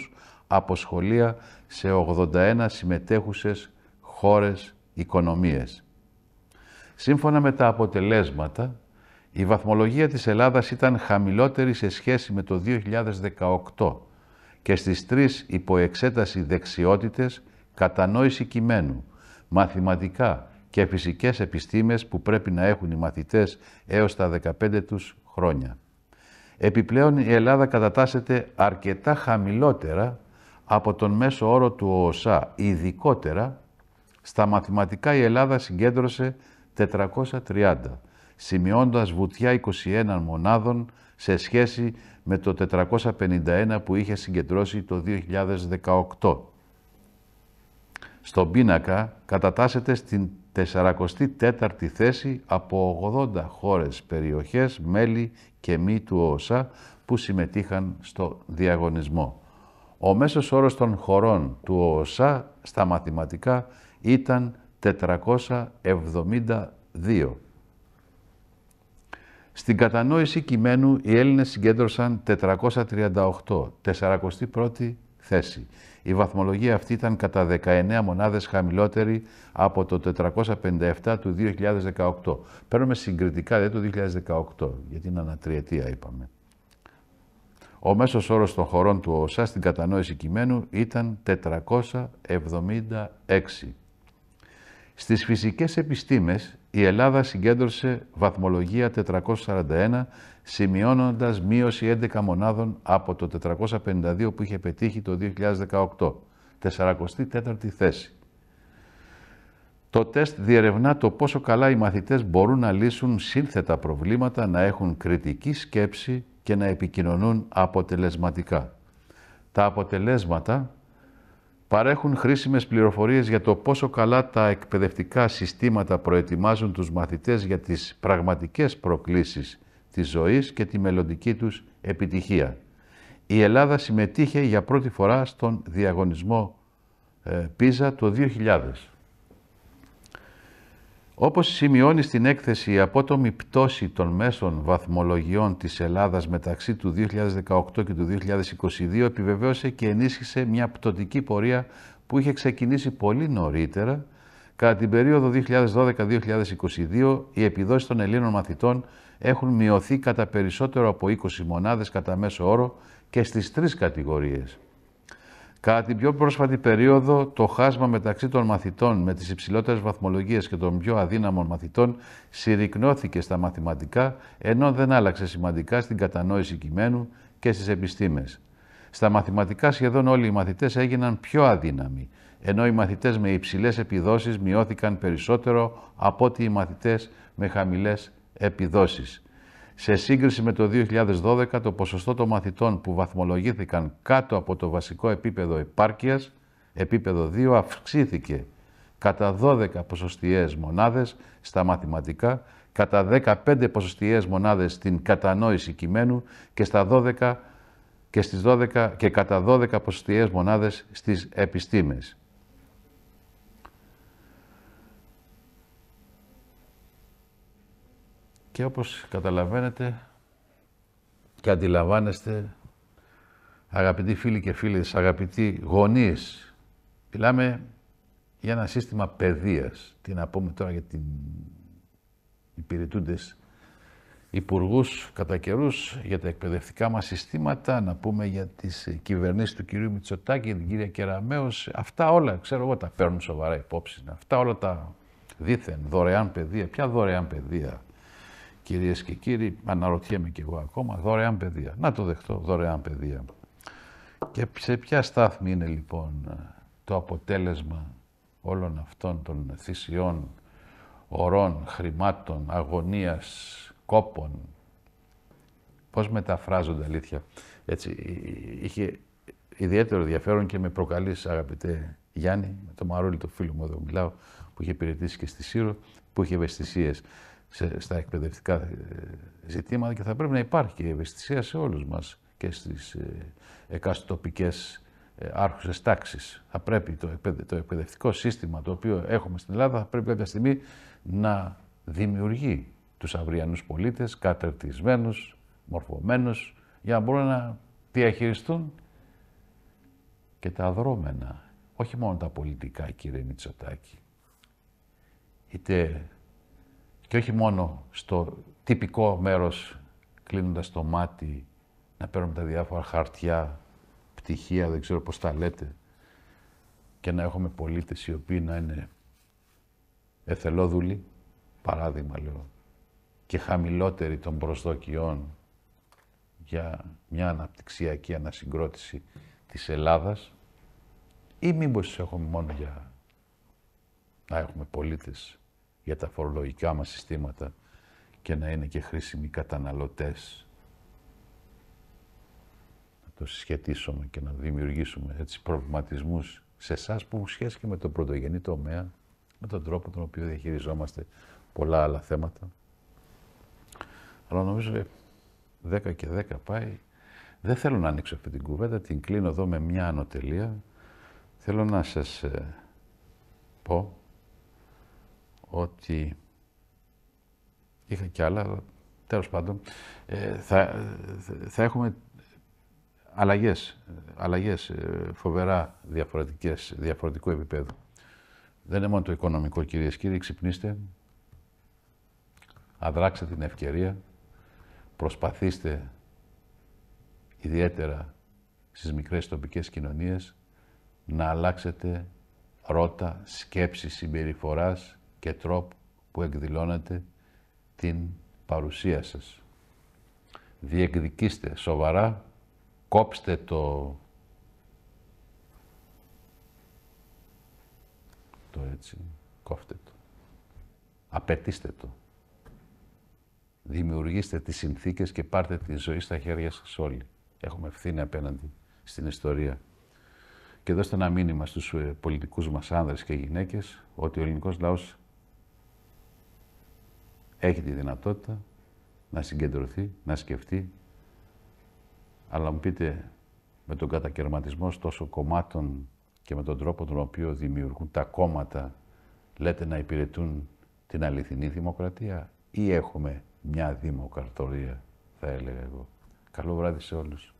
από σχολεία σε 81 συμμετέχουσες χώρες οικονομίες. Σύμφωνα με τα αποτελέσματα, η βαθμολογία της Ελλάδας ήταν χαμηλότερη σε σχέση με το 2018 και στις τρεις υποεξέταση δεξιότητες κατανόηση κειμένου, μαθηματικά και φυσικές επιστήμες που πρέπει να έχουν οι μαθητές έως τα 15 τους χρόνια. Επιπλέον η Ελλάδα κατατάσσεται αρκετά χαμηλότερα από τον μέσο όρο του ΟΟΣΑ, ειδικότερα στα μαθηματικά η Ελλάδα συγκέντρωσε 430, σημειώντας βουτιά 21 μονάδων σε σχέση με το 451 που είχε συγκεντρώσει το 2018. Στον πίνακα κατατάσσεται στην 44η θέση από 80 χώρες, περιοχές, μέλη και μη του ΟΣΑ που συμμετείχαν στο διαγωνισμό. Ο μέσος όρος των χωρών του ΟΣΑ στα μαθηματικά ήταν 472 στην κατανόηση κειμένου οι Έλληνες συγκέντρωσαν 438, 41η θέση. Η βαθμολογία αυτή ήταν κατά 19 μονάδες χαμηλότερη από το 457 του 2018. Παίρνουμε συγκριτικά, δεν το 2018, γιατί είναι ανατριετία είπαμε. Ο μέσος όρος των χωρών του ΟΣΑ στην κατανόηση κειμένου ήταν 476. Στις φυσικές επιστήμες η Ελλάδα συγκέντρωσε βαθμολογία 441, σημειώνοντας μείωση 11 μονάδων από το 452 που είχε πετύχει το 2018, 44η θέση. Το τεστ διερευνά το πόσο καλά οι μαθητές μπορούν να λύσουν σύνθετα προβλήματα, να έχουν κριτική σκέψη και να επικοινωνούν αποτελεσματικά. Τα αποτελέσματα παρέχουν χρήσιμες πληροφορίες για το πόσο καλά τα εκπαιδευτικά συστήματα προετοιμάζουν τους μαθητές για τις πραγματικές προκλήσεις της ζωής και τη μελλοντική τους επιτυχία. Η Ελλάδα συμμετείχε για πρώτη φορά στον διαγωνισμό ε, Πίζα το 2000. Όπως σημειώνει στην έκθεση η απότομη πτώση των μέσων βαθμολογιών της Ελλάδας μεταξύ του 2018 και του 2022 επιβεβαίωσε και ενίσχυσε μια πτωτική πορεία που είχε ξεκινήσει πολύ νωρίτερα. Κατά την περίοδο 2012-2022 οι επιδόσεις των Ελλήνων μαθητών έχουν μειωθεί κατά περισσότερο από 20 μονάδες κατά μέσο όρο και στις τρεις κατηγορίες. Κατά την πιο πρόσφατη περίοδο, το χάσμα μεταξύ των μαθητών με τις υψηλότερες βαθμολογίες και των πιο αδύναμων μαθητών συρρυκνώθηκε στα μαθηματικά, ενώ δεν άλλαξε σημαντικά στην κατανόηση κειμένου και στις επιστήμες. Στα μαθηματικά σχεδόν όλοι οι μαθητές έγιναν πιο αδύναμοι, ενώ οι μαθητές με υψηλές επιδόσεις μειώθηκαν περισσότερο από ότι οι μαθητές με χαμηλές επιδόσεις. Σε σύγκριση με το 2012, το ποσοστό των μαθητών που βαθμολογήθηκαν κάτω από το βασικό επίπεδο επάρκειας, επίπεδο 2, αυξήθηκε κατά 12 ποσοστιαίες μονάδες στα μαθηματικά, κατά 15 ποσοστιαίες μονάδες στην κατανόηση κειμένου και, στα 12, και, στις 12, και κατά 12 ποσοστιαίες μονάδες στις επιστήμες. και όπως καταλαβαίνετε και αντιλαμβάνεστε, αγαπητοί φίλοι και φίλες, αγαπητοί γονείς, μιλάμε για ένα σύστημα παιδείας. Τι να πούμε τώρα για την υπηρετούντες υπουργούς κατά καιρούς για τα εκπαιδευτικά μας συστήματα, να πούμε για τις κυβερνήσεις του κυρίου Μητσοτάκη, την κυρία Κεραμέως, αυτά όλα, ξέρω εγώ, τα παίρνουν σοβαρά υπόψη. Αυτά όλα τα δίθεν, δωρεάν παιδεία. Ποια δωρεάν παιδεία, Κυρίες και κύριοι, αναρωτιέμαι και εγώ ακόμα, δωρεάν παιδεία. Να το δεχτώ, δωρεάν παιδεία. Και σε ποια στάθμη είναι λοιπόν το αποτέλεσμα όλων αυτών των θυσιών, ωρών, χρημάτων, αγωνίας, κόπων. Πώς μεταφράζονται αλήθεια. Έτσι, ε, ε, είχε ιδιαίτερο ενδιαφέρον και με προκαλείς αγαπητέ Γιάννη, με το μαρούλι του φίλο μου εδώ μιλάω, που είχε υπηρετήσει και στη Σύρο, που είχε ευαισθησίες σε, στα εκπαιδευτικά ε, ζητήματα και θα πρέπει να υπάρχει ευαισθησία σε όλους μας και στις ε, εκάστοτε τοπικές ε, άρχουσες τάξεις. Θα πρέπει το, το εκπαιδευτικό σύστημα το οποίο έχουμε στην Ελλάδα θα πρέπει κάποια στιγμή να δημιουργεί τους αυριανούς πολίτες, κατερτισμένους, μορφωμένους, για να μπορούν να διαχειριστούν και τα δρόμενα, όχι μόνο τα πολιτικά, κύριε Μητσοτάκη. Είτε και όχι μόνο στο τυπικό μέρος, κλείνοντας το μάτι, να παίρνουμε τα διάφορα χαρτιά, πτυχία, δεν ξέρω πώς τα λέτε, και να έχουμε πολίτες οι οποίοι να είναι εθελόδουλοι, παράδειγμα λέω, και χαμηλότεροι των προσδοκιών για μια αναπτυξιακή ανασυγκρότηση της Ελλάδας ή μήπως έχουμε μόνο για να έχουμε πολίτες για τα φορολογικά μας συστήματα και να είναι και χρήσιμοι καταναλωτές. Να το συσχετήσουμε και να δημιουργήσουμε έτσι προβληματισμούς σε εσάς που έχουν σχέση και με τον πρωτογενή τομέα, με τον τρόπο τον οποίο διαχειριζόμαστε πολλά άλλα θέματα. Αλλά νομίζω 10 και 10 πάει. Δεν θέλω να ανοίξω αυτή την κουβέντα, την κλείνω εδώ με μια ανωτελεία. Θέλω να σας ε, πω ότι είχα κι άλλα, τέλος πάντων, ε, θα, έχουμε αλλαγές, αλλαγές ε, φοβερά διαφορετικές, διαφορετικού επίπεδου. Δεν είναι μόνο το οικονομικό, κύριε και κύριοι, ξυπνήστε, αδράξτε την ευκαιρία, προσπαθήστε ιδιαίτερα στις μικρές τοπικές κοινωνίες να αλλάξετε ρότα σκέψης συμπεριφοράς και τρόπο που εκδηλώνετε την παρουσία σας. Διεκδικήστε σοβαρά, κόψτε το... Το έτσι, κόφτε το. Απαιτήστε το. Δημιουργήστε τις συνθήκες και πάρτε τη ζωή στα χέρια σας όλοι. Έχουμε ευθύνη απέναντι στην ιστορία. Και δώστε ένα μήνυμα στους ε, πολιτικούς μας άνδρες και γυναίκες ότι ο ελληνικός λαός έχει τη δυνατότητα να συγκεντρωθεί, να σκεφτεί. Αλλά μου πείτε, με τον κατακαιρματισμό τόσο κομμάτων και με τον τρόπο τον οποίο δημιουργούν τα κόμματα, λέτε να υπηρετούν την αληθινή δημοκρατία ή έχουμε μια δημοκρατορία, θα έλεγα εγώ. Καλό βράδυ σε όλους.